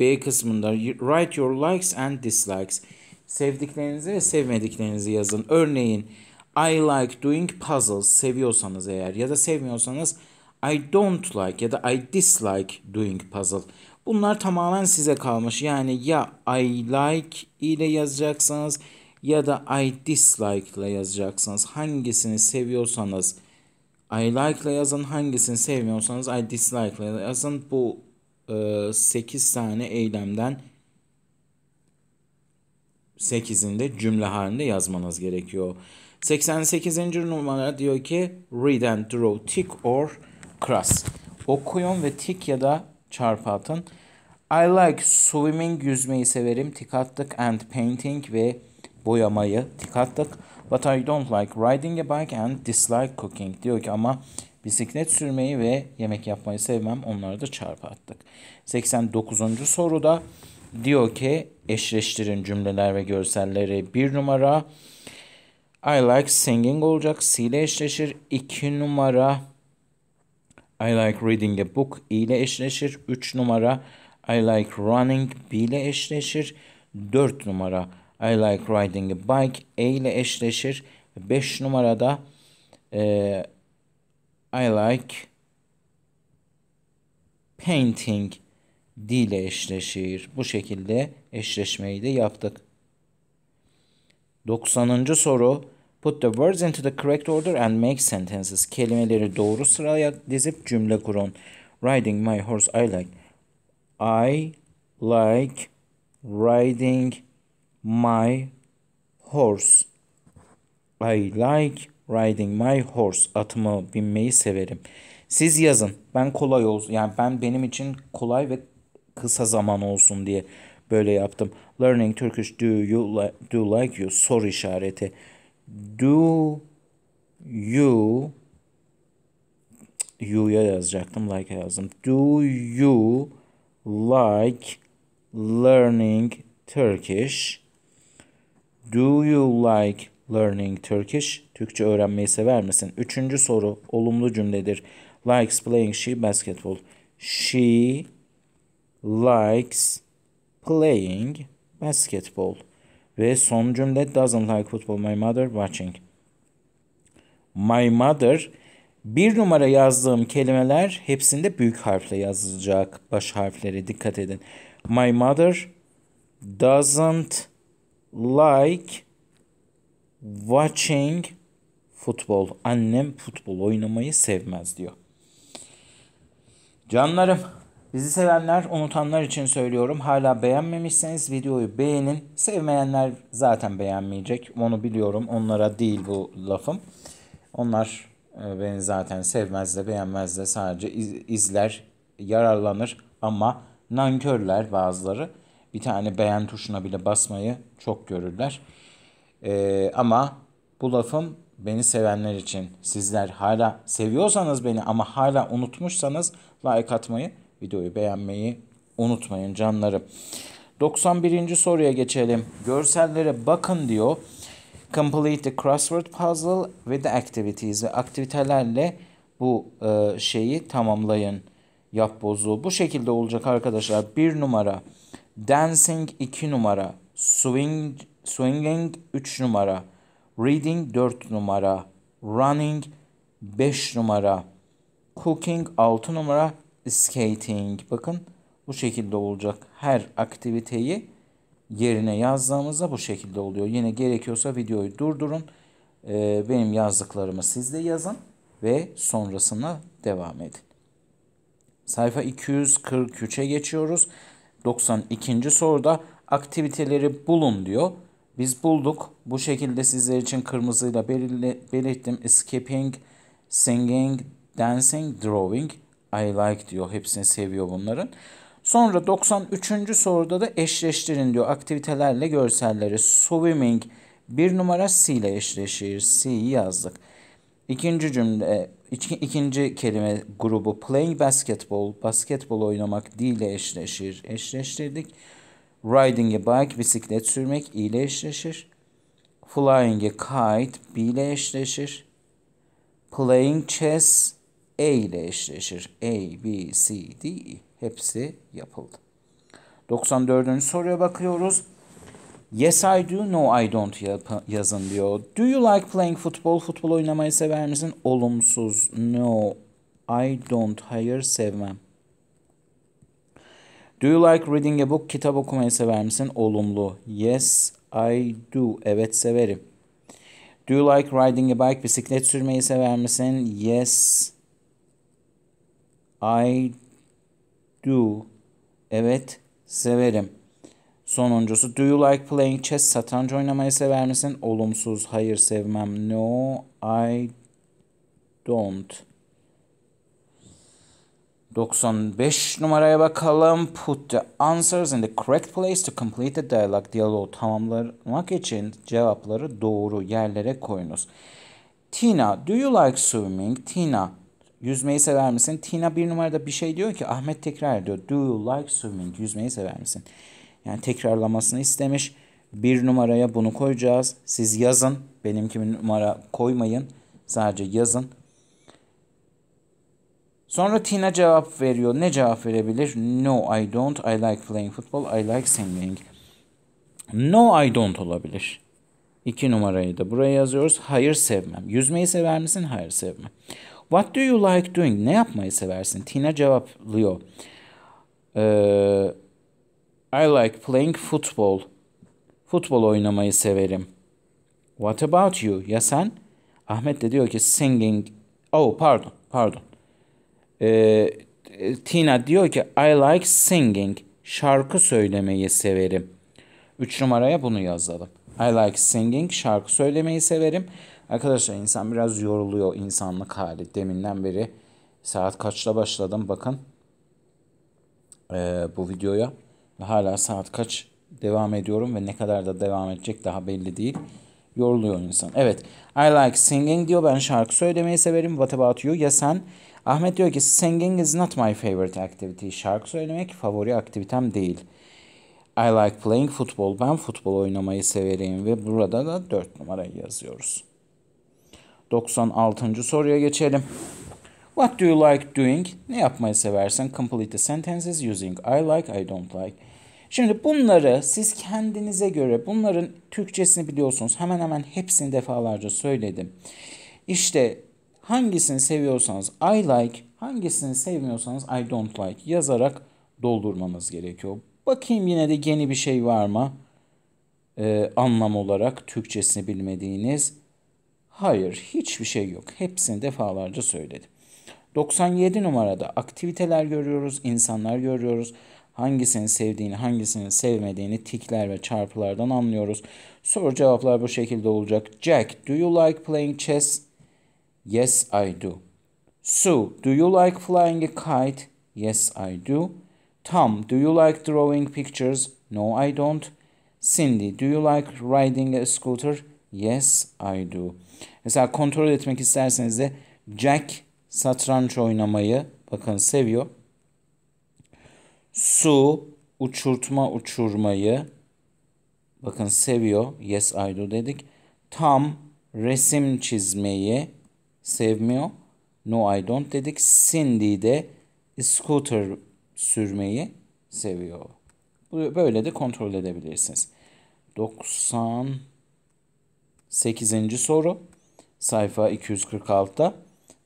B kısmında write your likes and dislikes. Sevdiklerinizi ve sevmediklerinizi yazın. Örneğin I like doing puzzles seviyorsanız eğer ya da sevmiyorsanız I don't like ya da I dislike doing puzzle. Bunlar tamamen size kalmış. Yani ya I like ile yazacaksınız ya da I dislike ile yazacaksınız. Hangisini seviyorsanız I like ile yazın, hangisini sevmiyorsanız I dislike ile yazın. Bu e, 8 tane eylemden 8'inde cümle halinde yazmanız gerekiyor. 88. numara diyor ki read and draw tick or cross. Okuyun ve tik ya da çarpı atın. I like swimming yüzmeyi severim. Tik attık and painting ve boyamayı tik attık. But I don't like riding a bike and dislike cooking. Diyor ki ama bisiklet sürmeyi ve yemek yapmayı sevmem. Onları da çarpı attık. 89. soruda diyor ki eşleştirin cümleler ve görselleri. Bir numara I like singing olacak. C ile eşleşir. 2 numara I like reading a book. I ile eşleşir. 3 numara I like running. B ile eşleşir. 4 numara I like riding a bike. E ile eşleşir. 5 numarada e, I like painting. D ile eşleşir. Bu şekilde eşleşmeyi de yaptık. 90. soru Put the words into the correct order and make sentences. Kelimeleri doğru sıraya dizip cümle kurun. Riding my horse I like. I like riding my horse. I like riding my horse. Atımı binmeyi severim. Siz yazın. Ben kolay olsun. Yani ben benim için kolay ve kısa zaman olsun diye böyle yaptım. Learning Turkish do you like, do like you soru işareti. Do you you'ya yazacaktım like yazdım. Do you like learning Turkish? Do you like learning Turkish? Türkçe öğrenmeyi sever misin? Üçüncü soru olumlu cümledir. Likes playing she basketball. She likes playing basketball. Ve son cümle doesn't like football my mother watching. My mother bir numara yazdığım kelimeler hepsinde büyük harfle yazılacak. Baş harfleri. dikkat edin. My mother doesn't like watching futbol. Annem futbol oynamayı sevmez diyor. Canlarım Bizi sevenler, unutanlar için söylüyorum. Hala beğenmemişseniz videoyu beğenin. Sevmeyenler zaten beğenmeyecek. Onu biliyorum. Onlara değil bu lafım. Onlar e, beni zaten sevmez de beğenmez de sadece izler, yararlanır ama nankörler bazıları. Bir tane beğen tuşuna bile basmayı çok görürler. Ee, ama bu lafım beni sevenler için. Sizler hala seviyorsanız beni ama hala unutmuşsanız like atmayı Videoyu beğenmeyi unutmayın canlarım. 91. soruya geçelim. Görsellere bakın diyor. Complete the crossword puzzle ve the activities aktivitelerle bu e, şeyi tamamlayın. Yap bozluğu. Bu şekilde olacak arkadaşlar. 1 numara dancing 2 numara swing swinging 3 numara reading 4 numara running 5 numara cooking 6 numara skating. Bakın bu şekilde olacak. Her aktiviteyi yerine yazdığımızda bu şekilde oluyor. Yine gerekiyorsa videoyu durdurun. Ee, benim yazdıklarımı siz de yazın ve sonrasına devam edin. Sayfa 243'e geçiyoruz. 92. soruda aktiviteleri bulun diyor. Biz bulduk. Bu şekilde sizler için kırmızıyla belirttim. Skipping, singing, dancing, drawing. I like diyor. Hepsini seviyor bunların. Sonra 93. soruda da eşleştirin diyor aktivitelerle görselleri. Swimming bir numara C ile eşleşir. C'yi yazdık. İkinci cümle, iki, ikinci kelime grubu playing basketball, basketbol oynamak D ile eşleşir. Eşleştirdik. Riding a bike, bisiklet sürmek I e ile eşleşir. Flying a kite B ile eşleşir. Playing chess e ile eşleşir. A, B, C, D, E. Hepsi yapıldı. 94. soruya bakıyoruz. Yes I do, no I don't yazın diyor. Do you like playing football? Futbol oynamayı sever misin? Olumsuz. No I don't. Hayır sevmem. Do you like reading a book? Kitap okumayı sever misin? Olumlu. Yes, I do. Evet, severim. Do you like riding a bike? Bisiklet sürmeyi sever misin? Yes, I do. Evet, severim. Sonuncusu do you like playing chess? Satranç oynamayı sever misin? Olumsuz. Hayır, sevmem. No, I don't. 95 numaraya bakalım. Put the answers in the correct place to complete the dialogue. Diyaloğu tamamlamak için cevapları doğru yerlere koyunuz. Tina, do you like swimming? Tina, Yüzmeyi sever misin? Tina bir numarada bir şey diyor ki Ahmet tekrar diyor. Do you like swimming? Yüzmeyi sever misin? Yani tekrarlamasını istemiş. Bir numaraya bunu koyacağız. Siz yazın. Benimki bir numara koymayın. Sadece yazın. Sonra Tina cevap veriyor. Ne cevap verebilir? No I don't. I like playing football. I like singing. No I don't olabilir. İki numarayı da buraya yazıyoruz. Hayır sevmem. Yüzmeyi sever misin? Hayır sevmem. What do you like doing? Ne yapmayı seversin? Tina cevaplıyor. Ee, I like playing football. Futbol oynamayı severim. What about you? Ya sen? Ahmet de diyor ki singing. Oh pardon pardon. Ee, Tina diyor ki I like singing. Şarkı söylemeyi severim. Üç numaraya bunu yazalım. I like singing. Şarkı söylemeyi severim. Arkadaşlar insan biraz yoruluyor insanlık hali. Deminden beri saat kaçla başladım bakın ee, bu videoya. ve Hala saat kaç devam ediyorum ve ne kadar da devam edecek daha belli değil. Yoruluyor insan. Evet. I like singing diyor. Ben şarkı söylemeyi severim. What about you? Ya sen? Ahmet diyor ki singing is not my favorite activity. Şarkı söylemek favori aktivitem değil. I like playing football Ben futbol oynamayı severim ve burada da 4 numarayı yazıyoruz. 96. soruya geçelim. What do you like doing? Ne yapmayı seversen complete the sentences using I like, I don't like. Şimdi bunları siz kendinize göre bunların Türkçesini biliyorsunuz. Hemen hemen hepsini defalarca söyledim. İşte hangisini seviyorsanız I like, hangisini sevmiyorsanız I don't like yazarak doldurmanız gerekiyor. Bakayım yine de yeni bir şey var mı? Ee, anlam olarak Türkçesini bilmediğiniz. Hayır, hiçbir şey yok. Hepsini defalarca söyledim. 97 numarada aktiviteler görüyoruz, insanlar görüyoruz. Hangisini sevdiğini, hangisini sevmediğini tikler ve çarpılardan anlıyoruz. Soru cevaplar bu şekilde olacak. Jack, do you like playing chess? Yes, I do. Sue, do you like flying a kite? Yes, I do. Tom, do you like drawing pictures? No, I don't. Cindy, do you like riding a scooter? Yes, I do. Mesela kontrol etmek isterseniz de Jack satranç oynamayı bakın seviyor. Su uçurtma uçurmayı bakın seviyor. Yes I do dedik. Tam resim çizmeyi sevmiyor. No I don't dedik. Cindy de scooter sürmeyi seviyor. Böyle de kontrol edebilirsiniz. 98. soru sayfa 246'da.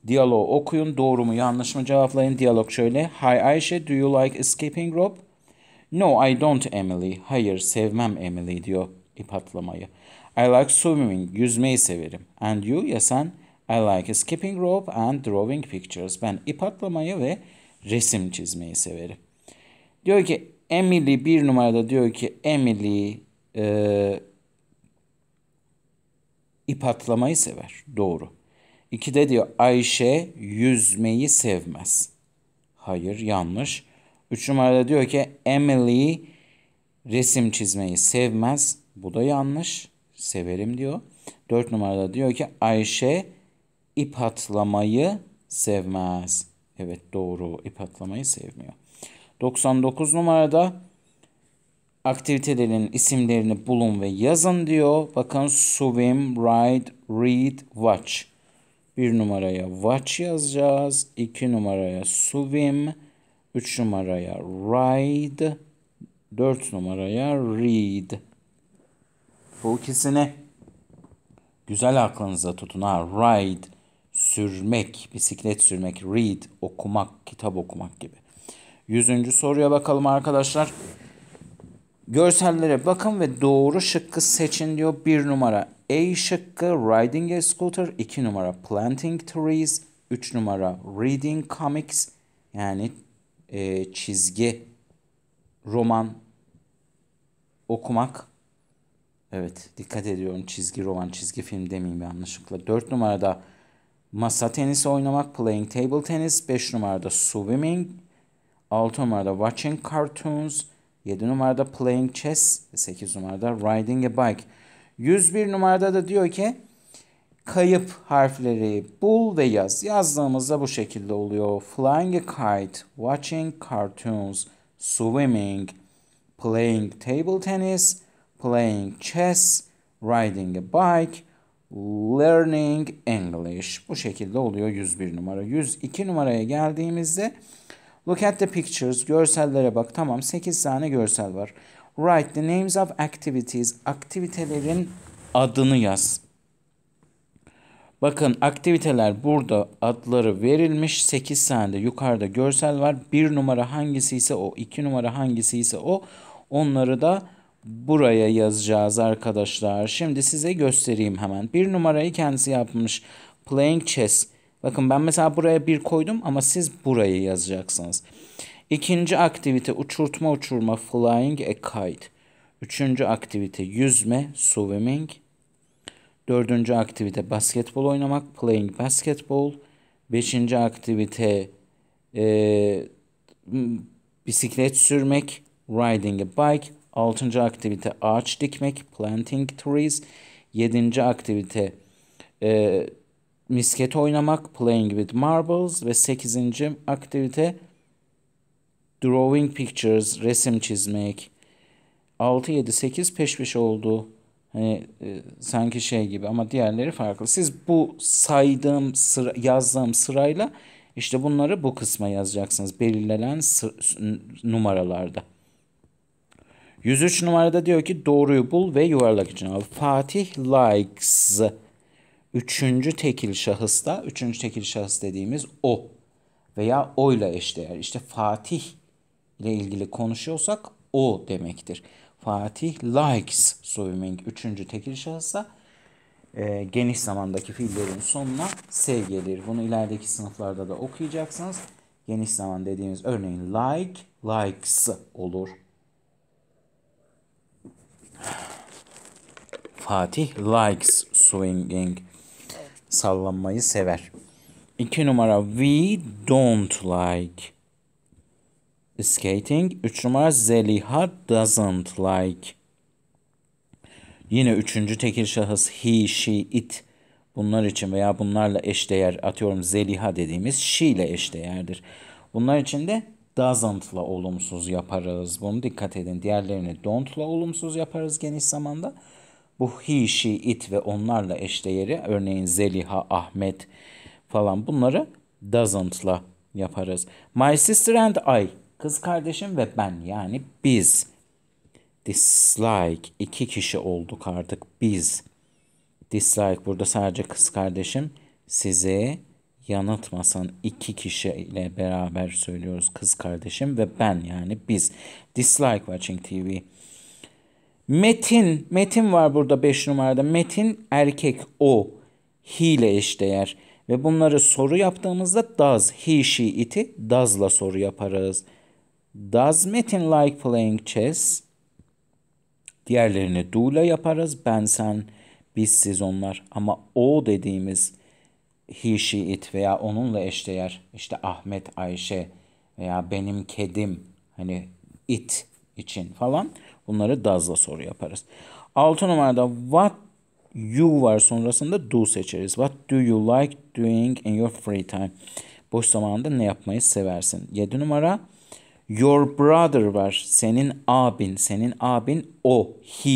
Diyaloğu okuyun, doğru mu yanlış mı cevaplayın. Diyalog şöyle. Hi Ayşe, do you like skipping rope? No, I don't Emily. Hayır, sevmem Emily diyor ip atlamayı. I like swimming, yüzmeyi severim. And you, ya sen? I like skipping rope and drawing pictures. Ben ip atlamayı ve resim çizmeyi severim. Diyor ki Emily bir numarada diyor ki Emily e, ip atlamayı sever. Doğru. İki de diyor Ayşe yüzmeyi sevmez. Hayır yanlış. Üç numarada diyor ki Emily resim çizmeyi sevmez. Bu da yanlış. Severim diyor. Dört numarada diyor ki Ayşe ip atlamayı sevmez. Evet doğru ip atlamayı sevmiyor. 99 numarada aktivitelerin isimlerini bulun ve yazın diyor. Bakın swim, ride, read, watch. Bir numaraya watch yazacağız. İki numaraya swim. Üç numaraya ride. Dört numaraya read. Bu ikisini güzel aklınıza tutun ha. Ride, sürmek, bisiklet sürmek, read, okumak, kitap okumak gibi. Yüzüncü soruya bakalım arkadaşlar. Görsellere bakın ve doğru şıkkı seçin diyor. bir numara A şıkkı riding a scooter. iki numara planting trees. üç numara reading comics. Yani e, çizgi roman okumak. Evet dikkat ediyorum çizgi roman çizgi film demeyeyim yanlışlıkla. dört numarada masa tenisi oynamak playing table tennis. beş numarada swimming. altı numarada watching cartoons. 7 numarada playing chess. 8 numarada riding a bike. 101 numarada da diyor ki kayıp harfleri bul ve yaz. Yazdığımızda bu şekilde oluyor. Flying a kite, watching cartoons, swimming, playing table tennis, playing chess, riding a bike, learning English. Bu şekilde oluyor 101 numara. 102 numaraya geldiğimizde Look at the pictures. Görsellere bak. Tamam 8 tane görsel var. Write the names of activities. Aktivitelerin adını yaz. Bakın aktiviteler burada adları verilmiş. 8 tane de yukarıda görsel var. 1 numara hangisi o. 2 numara hangisi o. Onları da buraya yazacağız arkadaşlar. Şimdi size göstereyim hemen. 1 numarayı kendisi yapmış. Playing chess. Bakın ben mesela buraya bir koydum ama siz burayı yazacaksınız. İkinci aktivite uçurtma uçurma flying a kite. Üçüncü aktivite yüzme swimming. Dördüncü aktivite basketbol oynamak playing basketball. Beşinci aktivite e, bisiklet sürmek riding a bike. Altıncı aktivite ağaç dikmek planting trees. Yedinci aktivite e, misket oynamak, playing with marbles ve 8. aktivite drawing pictures, resim çizmek. 6 7 8 peş peşe oldu. Hani e, sanki şey gibi ama diğerleri farklı. Siz bu saydığım sıra, yazdığım sırayla işte bunları bu kısma yazacaksınız. Belirlenen numaralarda. 103 numarada diyor ki doğruyu bul ve yuvarlak için al. Fatih likes üçüncü tekil şahıs da üçüncü tekil şahıs dediğimiz o veya o ile eşdeğer. İşte Fatih ile ilgili konuşuyorsak o demektir. Fatih likes swimming üçüncü tekil şahısa e, geniş zamandaki fiillerin sonuna s gelir. Bunu ilerideki sınıflarda da okuyacaksınız. Geniş zaman dediğimiz örneğin like likes olur. Fatih likes swinging sallanmayı sever. İki numara we don't like skating. Üç numara Zeliha doesn't like. Yine üçüncü tekil şahıs he, she, it bunlar için veya bunlarla eşdeğer atıyorum Zeliha dediğimiz she ile eşdeğerdir. Bunlar için de doesn't'la olumsuz yaparız. Bunu dikkat edin. Diğerlerini don't'la olumsuz yaparız geniş zamanda bu hişi it ve onlarla eşdeğeri örneğin Zeliha, Ahmet falan bunları doesn't'la yaparız. My sister and I, kız kardeşim ve ben yani biz. Dislike, iki kişi olduk artık biz. Dislike burada sadece kız kardeşim sizi yanıtmasan iki kişiyle beraber söylüyoruz kız kardeşim ve ben yani biz. Dislike watching TV. Metin, metin var burada 5 numarada. Metin erkek o. He ile eşdeğer. Ve bunları soru yaptığımızda does, he, she, it'i does'la soru yaparız. Does Metin like playing chess? Diğerlerini do'la yaparız. Ben, sen, biz, siz, onlar. Ama o dediğimiz he, she, it veya onunla eşdeğer. İşte Ahmet, Ayşe veya benim kedim. Hani it için falan. Bunları does'la soru yaparız. 6 numarada what you var sonrasında do seçeriz. What do you like doing in your free time? Boş zamanında ne yapmayı seversin? 7 numara your brother var. Senin abin, senin abin o, he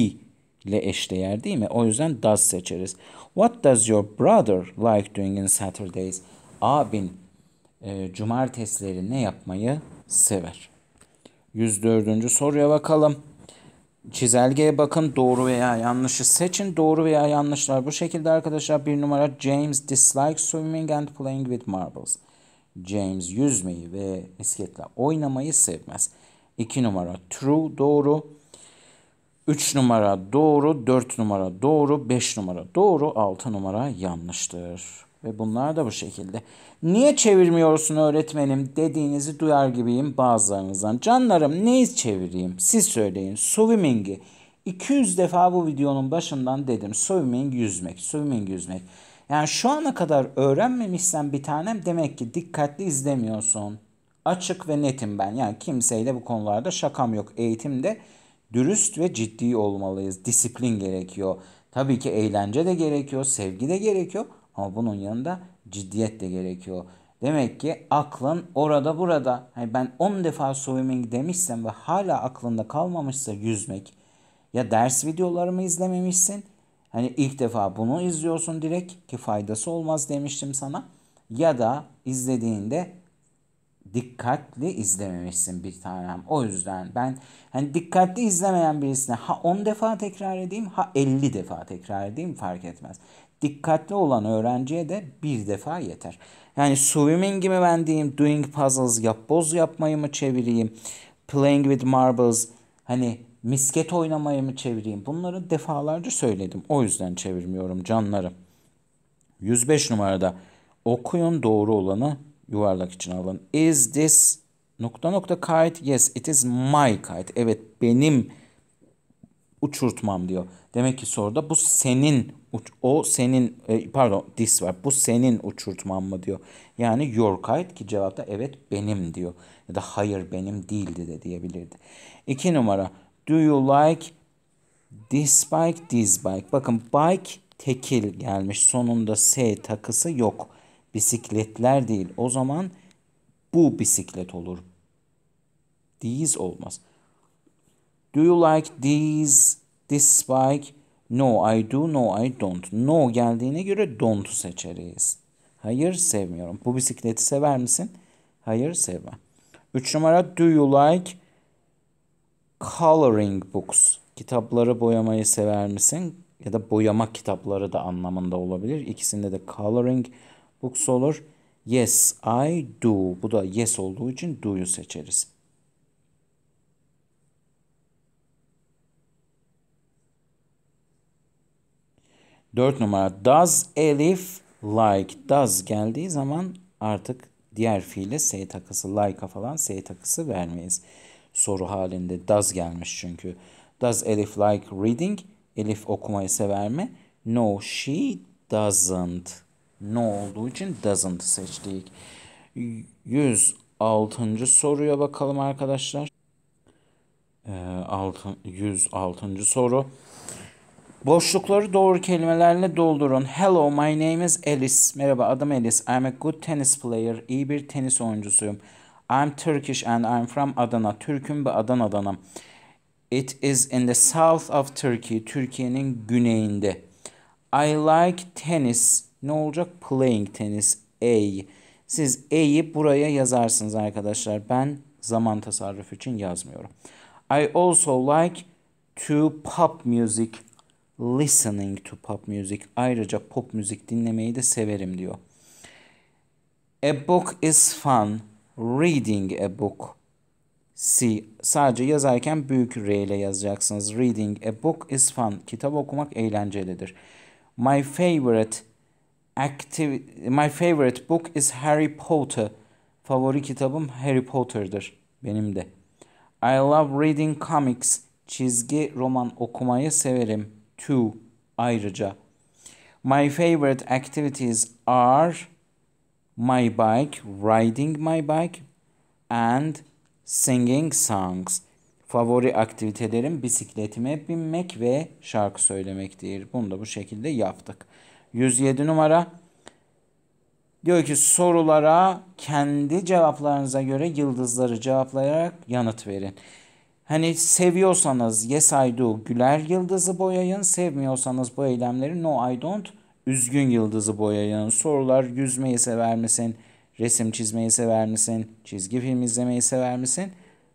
ile eşdeğer değil mi? O yüzden does seçeriz. What does your brother like doing in Saturdays? Abin e, cumartesileri ne yapmayı sever? 104. soruya bakalım. Çizelgeye bakın doğru veya yanlışı seçin. Doğru veya yanlışlar bu şekilde arkadaşlar. Bir numara James dislikes swimming and playing with marbles. James yüzmeyi ve misketle oynamayı sevmez. 2 numara true doğru. 3 numara doğru, 4 numara doğru, 5 numara doğru, 6 numara yanlıştır. Ve bunlar da bu şekilde. Niye çevirmiyorsun öğretmenim dediğinizi duyar gibiyim bazılarınızdan. Canlarım neyi çevireyim? Siz söyleyin. Swimming'i. 200 defa bu videonun başından dedim. Swimming yüzmek. Swimming yüzmek. Yani şu ana kadar öğrenmemişsen bir tanem demek ki dikkatli izlemiyorsun. Açık ve netim ben. Yani kimseyle bu konularda şakam yok. Eğitimde dürüst ve ciddi olmalıyız. Disiplin gerekiyor. Tabii ki eğlence de gerekiyor, sevgi de gerekiyor ama bunun yanında ciddiyet de gerekiyor. Demek ki aklın orada burada. Hani ben 10 defa swimming demişsem ve hala aklında kalmamışsa yüzmek ya ders videolarımı izlememişsin. Hani ilk defa bunu izliyorsun direkt ki faydası olmaz demiştim sana. Ya da izlediğinde dikkatli izlememişsin bir tanem. O yüzden ben hani dikkatli izlemeyen birisine ha 10 defa tekrar edeyim ha 50 defa tekrar edeyim fark etmez dikkatli olan öğrenciye de bir defa yeter. Yani swimming'i mi ben diyeyim, doing puzzles, yapboz yapmayı mı çevireyim, playing with marbles, hani misket oynamayı mı çevireyim? Bunları defalarca söyledim. O yüzden çevirmiyorum canlarım. 105 numarada okuyun doğru olanı yuvarlak için alın. Is this nokta nokta kite? Yes, it is my kite. Evet benim uçurtmam diyor. Demek ki soruda bu senin o senin e, pardon this var. Bu senin uçurtman mı diyor. Yani your kite ki cevapta evet benim diyor. Ya da hayır benim değildi de diyebilirdi. İki numara. Do you like this bike this bike. Bakın bike tekil gelmiş. Sonunda S takısı yok. Bisikletler değil. O zaman bu bisiklet olur. These olmaz. Do you like these? This bike? No I do, no I don't. No geldiğine göre don't'u seçeriz. Hayır sevmiyorum. Bu bisikleti sever misin? Hayır sevmem. Üç numara do you like coloring books? Kitapları boyamayı sever misin? Ya da boyama kitapları da anlamında olabilir. İkisinde de coloring books olur. Yes I do. Bu da yes olduğu için do'yu seçeriz. 4 numara does Elif like does geldiği zaman artık diğer fiile S takısı like falan S takısı vermeyiz. Soru halinde does gelmiş çünkü. Does Elif like reading? Elif okumayı sever mi? No she doesn't. No olduğu için doesn't seçtik. 106. soruya bakalım arkadaşlar. 106. Ee, soru. Boşlukları doğru kelimelerle doldurun. Hello, my name is Alice. Merhaba, adım Alice. I'm a good tennis player. İyi bir tenis oyuncusuyum. I'm Turkish and I'm from Adana. Türk'üm ve Adana'danım. It is in the south of Turkey. Türkiye'nin güneyinde. I like tennis. Ne olacak? Playing tennis. A. Siz E'yi buraya yazarsınız arkadaşlar. Ben zaman tasarrufu için yazmıyorum. I also like to pop music listening to pop music. Ayrıca pop müzik dinlemeyi de severim diyor. A book is fun. Reading a book. C. Sadece yazarken büyük R ile yazacaksınız. Reading a book is fun. Kitap okumak eğlencelidir. My favorite active my favorite book is Harry Potter. Favori kitabım Harry Potter'dır benim de. I love reading comics. Çizgi roman okumayı severim to ayrıca. My favorite activities are my bike, riding my bike and singing songs. Favori aktivitelerim bisikletime binmek ve şarkı söylemektir. Bunu da bu şekilde yaptık. 107 numara diyor ki sorulara kendi cevaplarınıza göre yıldızları cevaplayarak yanıt verin. Hani seviyorsanız yes I do güler yıldızı boyayın. Sevmiyorsanız bu eylemleri no I don't üzgün yıldızı boyayın. Sorular yüzmeyi sever misin? Resim çizmeyi sever misin? Çizgi film izlemeyi sever misin?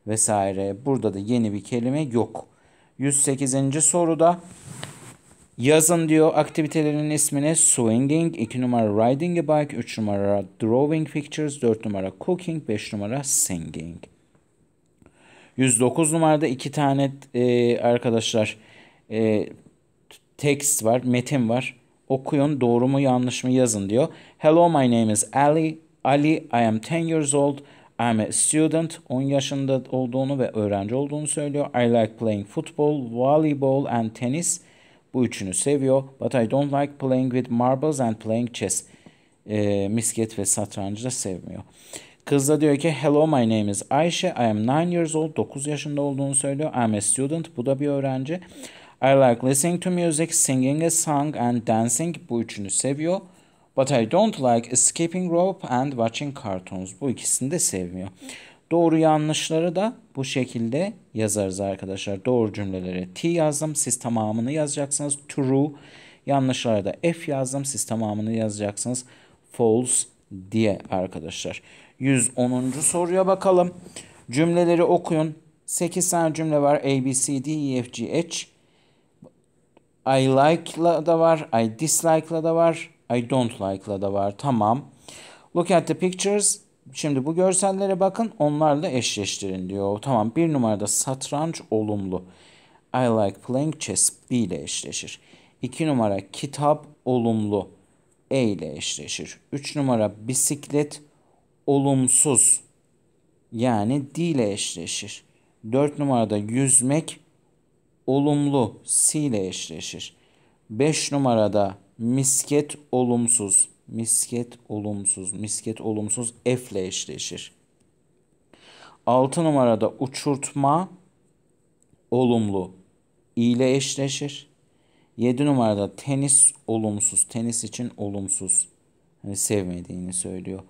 Vesaire. Burada da yeni bir kelime yok. 108. soruda yazın diyor aktivitelerin ismini swinging, 2 numara riding a bike, 3 numara drawing pictures, 4 numara cooking, 5 numara singing. 109 numarada iki tane e, arkadaşlar e, text var, metin var. Okuyun doğru mu yanlış mı yazın diyor. Hello my name is Ali. Ali I am 10 years old. I'm a student. 10 yaşında olduğunu ve öğrenci olduğunu söylüyor. I like playing football, volleyball and tennis. Bu üçünü seviyor. But I don't like playing with marbles and playing chess. E, misket ve satrancı da sevmiyor. Kız da diyor ki hello my name is Ayşe. I am 9 years old. 9 yaşında olduğunu söylüyor. I'm a student. Bu da bir öğrenci. I like listening to music, singing a song and dancing. Bu üçünü seviyor. But I don't like skipping rope and watching cartoons. Bu ikisini de sevmiyor. Doğru yanlışları da bu şekilde yazarız arkadaşlar. Doğru cümlelere T yazdım. Siz tamamını yazacaksınız. True. Yanlışlara da F yazdım. Siz tamamını yazacaksınız. False diye arkadaşlar. 110. soruya bakalım. Cümleleri okuyun. 8 tane cümle var. A, B, C, D, E, F, G, H. I like'la da var. I dislike'la da var. I don't like'la da var. Tamam. Look at the pictures. Şimdi bu görsellere bakın. Onlarla eşleştirin diyor. Tamam. Bir numarada satranç olumlu. I like playing chess. B ile eşleşir. 2 numara kitap olumlu. E ile eşleşir. 3 numara bisiklet olumsuz yani D ile eşleşir. 4 numarada yüzmek olumlu C ile eşleşir. 5 numarada misket olumsuz. Misket olumsuz. Misket olumsuz F ile eşleşir. 6 numarada uçurtma olumlu I ile eşleşir. 7 numarada tenis olumsuz. Tenis için olumsuz. Hani sevmediğini söylüyor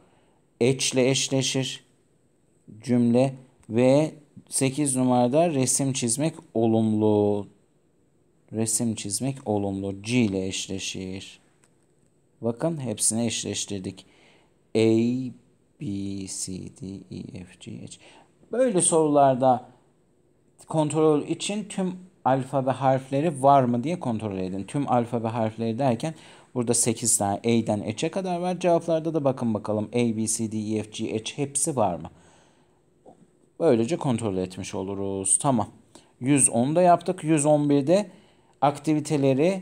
eçle eşleşir cümle ve 8 numarada resim çizmek olumlu. Resim çizmek olumlu. C ile eşleşir. Bakın hepsini eşleştirdik. A, B, C, D, E, F, G, H. Böyle sorularda kontrol için tüm alfabe harfleri var mı diye kontrol edin. Tüm alfabe harfleri derken Burada 8 tane A'den H'e kadar var. Cevaplarda da bakın bakalım A, B, C, D, E, F, G, H hepsi var mı? Böylece kontrol etmiş oluruz. Tamam. 110'da yaptık. 111'de aktiviteleri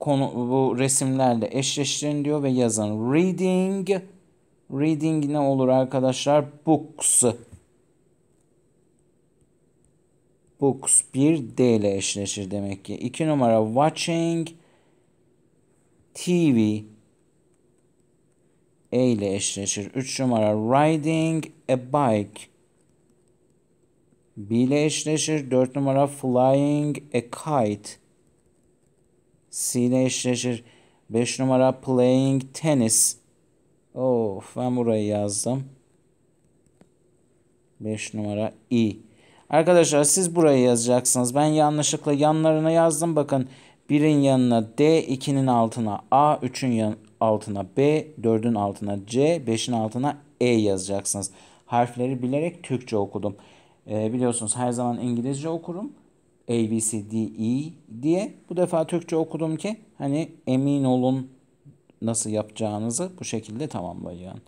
konu, bu resimlerle eşleştirin diyor ve yazın. Reading. Reading ne olur arkadaşlar? Books. Books 1 D ile eşleşir demek ki. 2 numara watching. TV. E ile eşleşir. 3 numara riding a bike. B ile eşleşir. 4 numara flying a kite. C ile eşleşir. 5 numara playing tennis. Of ben burayı yazdım. 5 numara i. E. Arkadaşlar siz burayı yazacaksınız. Ben yanlışlıkla yanlarına yazdım. Bakın 1'in yanına D, 2'nin altına A, 3'ün yan altına B, 4'ün altına C, 5'in altına E yazacaksınız. Harfleri bilerek Türkçe okudum. Ee, biliyorsunuz her zaman İngilizce okurum. A, B, C, D, E diye. Bu defa Türkçe okudum ki hani emin olun nasıl yapacağınızı bu şekilde tamamlayın.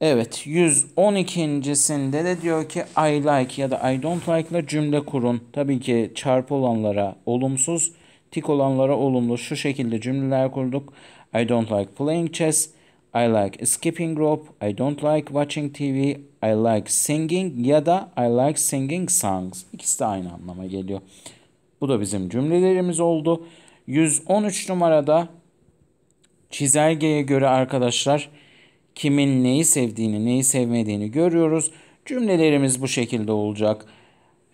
Evet 112.sinde de diyor ki I like ya da I don't like ile cümle kurun. Tabii ki çarpı olanlara olumsuz, tik olanlara olumlu. Şu şekilde cümleler kurduk. I don't like playing chess. I like skipping rope. I don't like watching TV. I like singing ya da I like singing songs. İkisi de aynı anlama geliyor. Bu da bizim cümlelerimiz oldu. 113 numarada çizelgeye göre arkadaşlar kimin neyi sevdiğini, neyi sevmediğini görüyoruz. Cümlelerimiz bu şekilde olacak.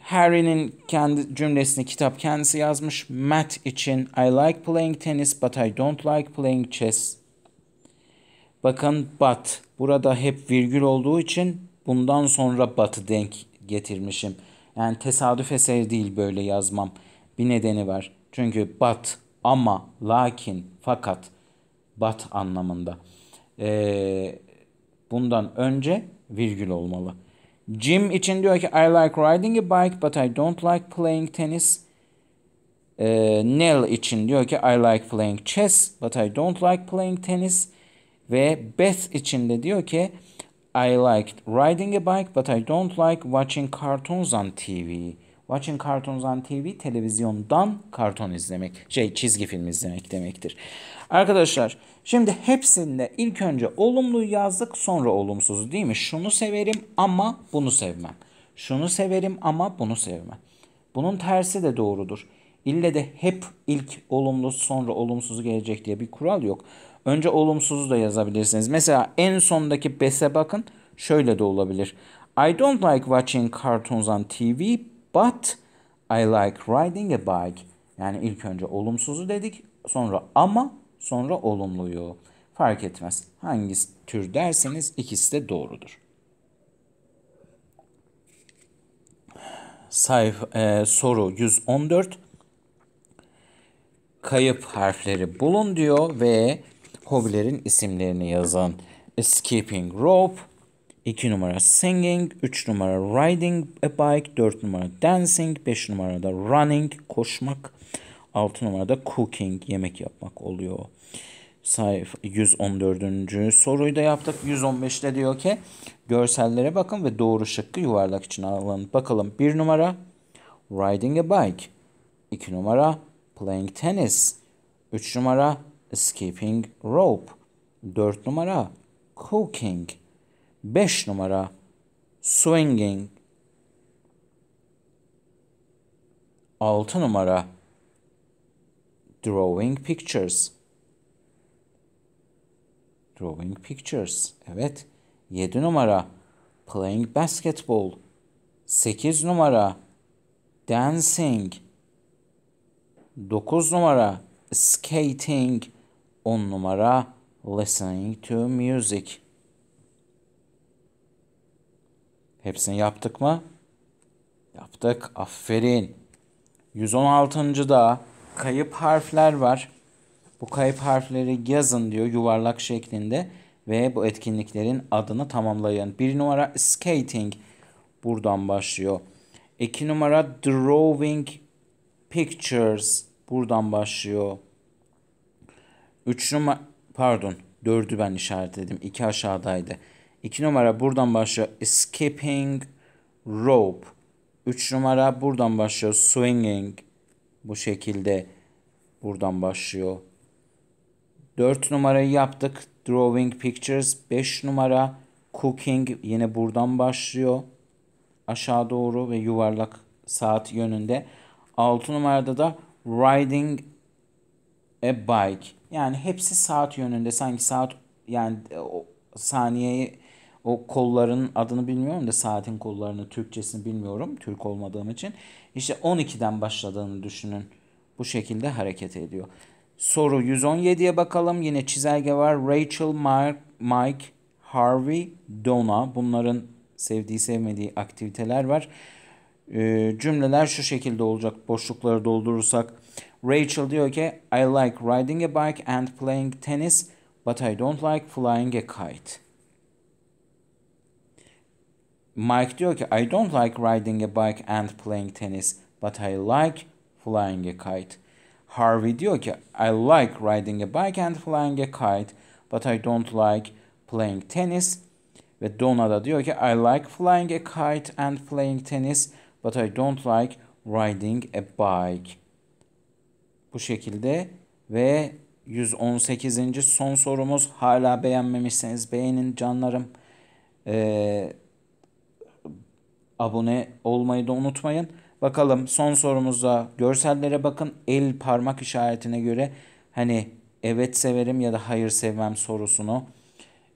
Harry'nin kendi cümlesini kitap kendisi yazmış. Matt için I like playing tennis but I don't like playing chess. Bakın but burada hep virgül olduğu için bundan sonra but'ı denk getirmişim. Yani tesadüf eseri değil böyle yazmam. Bir nedeni var. Çünkü but ama lakin fakat but anlamında e, bundan önce virgül olmalı. Jim için diyor ki I like riding a bike but I don't like playing tennis. E, Nell için diyor ki I like playing chess but I don't like playing tennis. Ve Beth için de diyor ki I liked riding a bike but I don't like watching cartoons on TV. Watching Cartoons on TV televizyondan karton izlemek, şey çizgi film izlemek demektir. Arkadaşlar Şimdi hepsinde ilk önce olumlu yazdık sonra olumsuz değil mi? Şunu severim ama bunu sevmem. Şunu severim ama bunu sevmem. Bunun tersi de doğrudur. İlle de hep ilk olumlu sonra olumsuz gelecek diye bir kural yok. Önce olumsuzu da yazabilirsiniz. Mesela en sondaki bese bakın şöyle de olabilir. I don't like watching cartoons on TV but I like riding a bike. Yani ilk önce olumsuzu dedik sonra ama sonra olumluyu. Fark etmez. Hangi tür derseniz ikisi de doğrudur. Sayfa, e, soru 114. Kayıp harfleri bulun diyor ve hobilerin isimlerini yazın. Skipping rope, 2 numara singing, 3 numara riding a bike, 4 numara dancing, 5 numarada running, koşmak, 6 numarada cooking, yemek yapmak oluyor sayfa 114. soruyu da yaptık. 115'te diyor ki görsellere bakın ve doğru şıkkı yuvarlak için alın. Bakalım 1 numara riding a bike. 2 numara playing tennis. 3 numara skipping rope. 4 numara cooking. 5 numara swinging. 6 numara drawing pictures. Drawing pictures. Evet. 7 numara. Playing basketball. 8 numara. Dancing. 9 numara. Skating. 10 numara. Listening to music. Hepsini yaptık mı? Yaptık. Aferin. 116. da kayıp harfler var. Bu kayıp harfleri yazın diyor yuvarlak şeklinde ve bu etkinliklerin adını tamamlayın. Bir numara skating buradan başlıyor. İki numara drawing pictures buradan başlıyor. Üç numara pardon dördü ben işaretledim. İki aşağıdaydı. İki numara buradan başlıyor. Skipping rope. Üç numara buradan başlıyor. Swinging bu şekilde buradan başlıyor. 4 numarayı yaptık. Drawing Pictures 5 numara. Cooking yine buradan başlıyor. Aşağı doğru ve yuvarlak saat yönünde. 6 numarada da Riding a Bike. Yani hepsi saat yönünde. Sanki saat yani o saniyeyi o kolların adını bilmiyorum da saatin kollarını Türkçesini bilmiyorum. Türk olmadığım için. İşte 12'den başladığını düşünün. Bu şekilde hareket ediyor. Soru 117'ye bakalım. Yine çizelge var. Rachel, Mark, Mike, Harvey, Donna. Bunların sevdiği sevmediği aktiviteler var. Ee, cümleler şu şekilde olacak boşlukları doldurursak. Rachel diyor ki I like riding a bike and playing tennis but I don't like flying a kite. Mike diyor ki I don't like riding a bike and playing tennis but I like flying a kite. Harvey diyor ki I like riding a bike and flying a kite but I don't like playing tennis. Ve Donna da diyor ki I like flying a kite and playing tennis but I don't like riding a bike. Bu şekilde ve 118. son sorumuz hala beğenmemişseniz beğenin canlarım. Ee, abone olmayı da unutmayın. Bakalım son sorumuzda görsellere bakın. El parmak işaretine göre hani evet severim ya da hayır sevmem sorusunu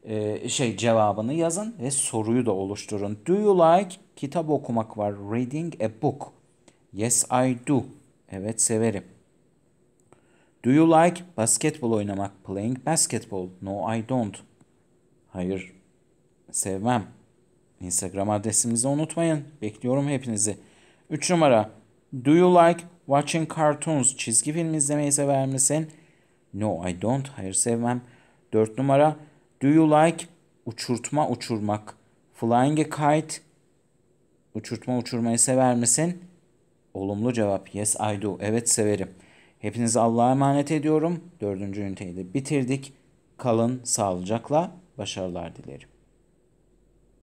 e, şey cevabını yazın ve soruyu da oluşturun. Do you like kitap okumak var. Reading a book. Yes I do. Evet severim. Do you like basketbol oynamak? Playing basketball. No I don't. Hayır sevmem. Instagram adresimizi unutmayın. Bekliyorum hepinizi. 3 numara. Do you like watching cartoons? Çizgi film izlemeyi sever misin? No I don't. Hayır sevmem. 4 numara. Do you like uçurtma uçurmak? Flying a kite. Uçurtma uçurmayı sever misin? Olumlu cevap. Yes I do. Evet severim. Hepinizi Allah'a emanet ediyorum. Dördüncü üniteyi de bitirdik. Kalın sağlıcakla başarılar dilerim.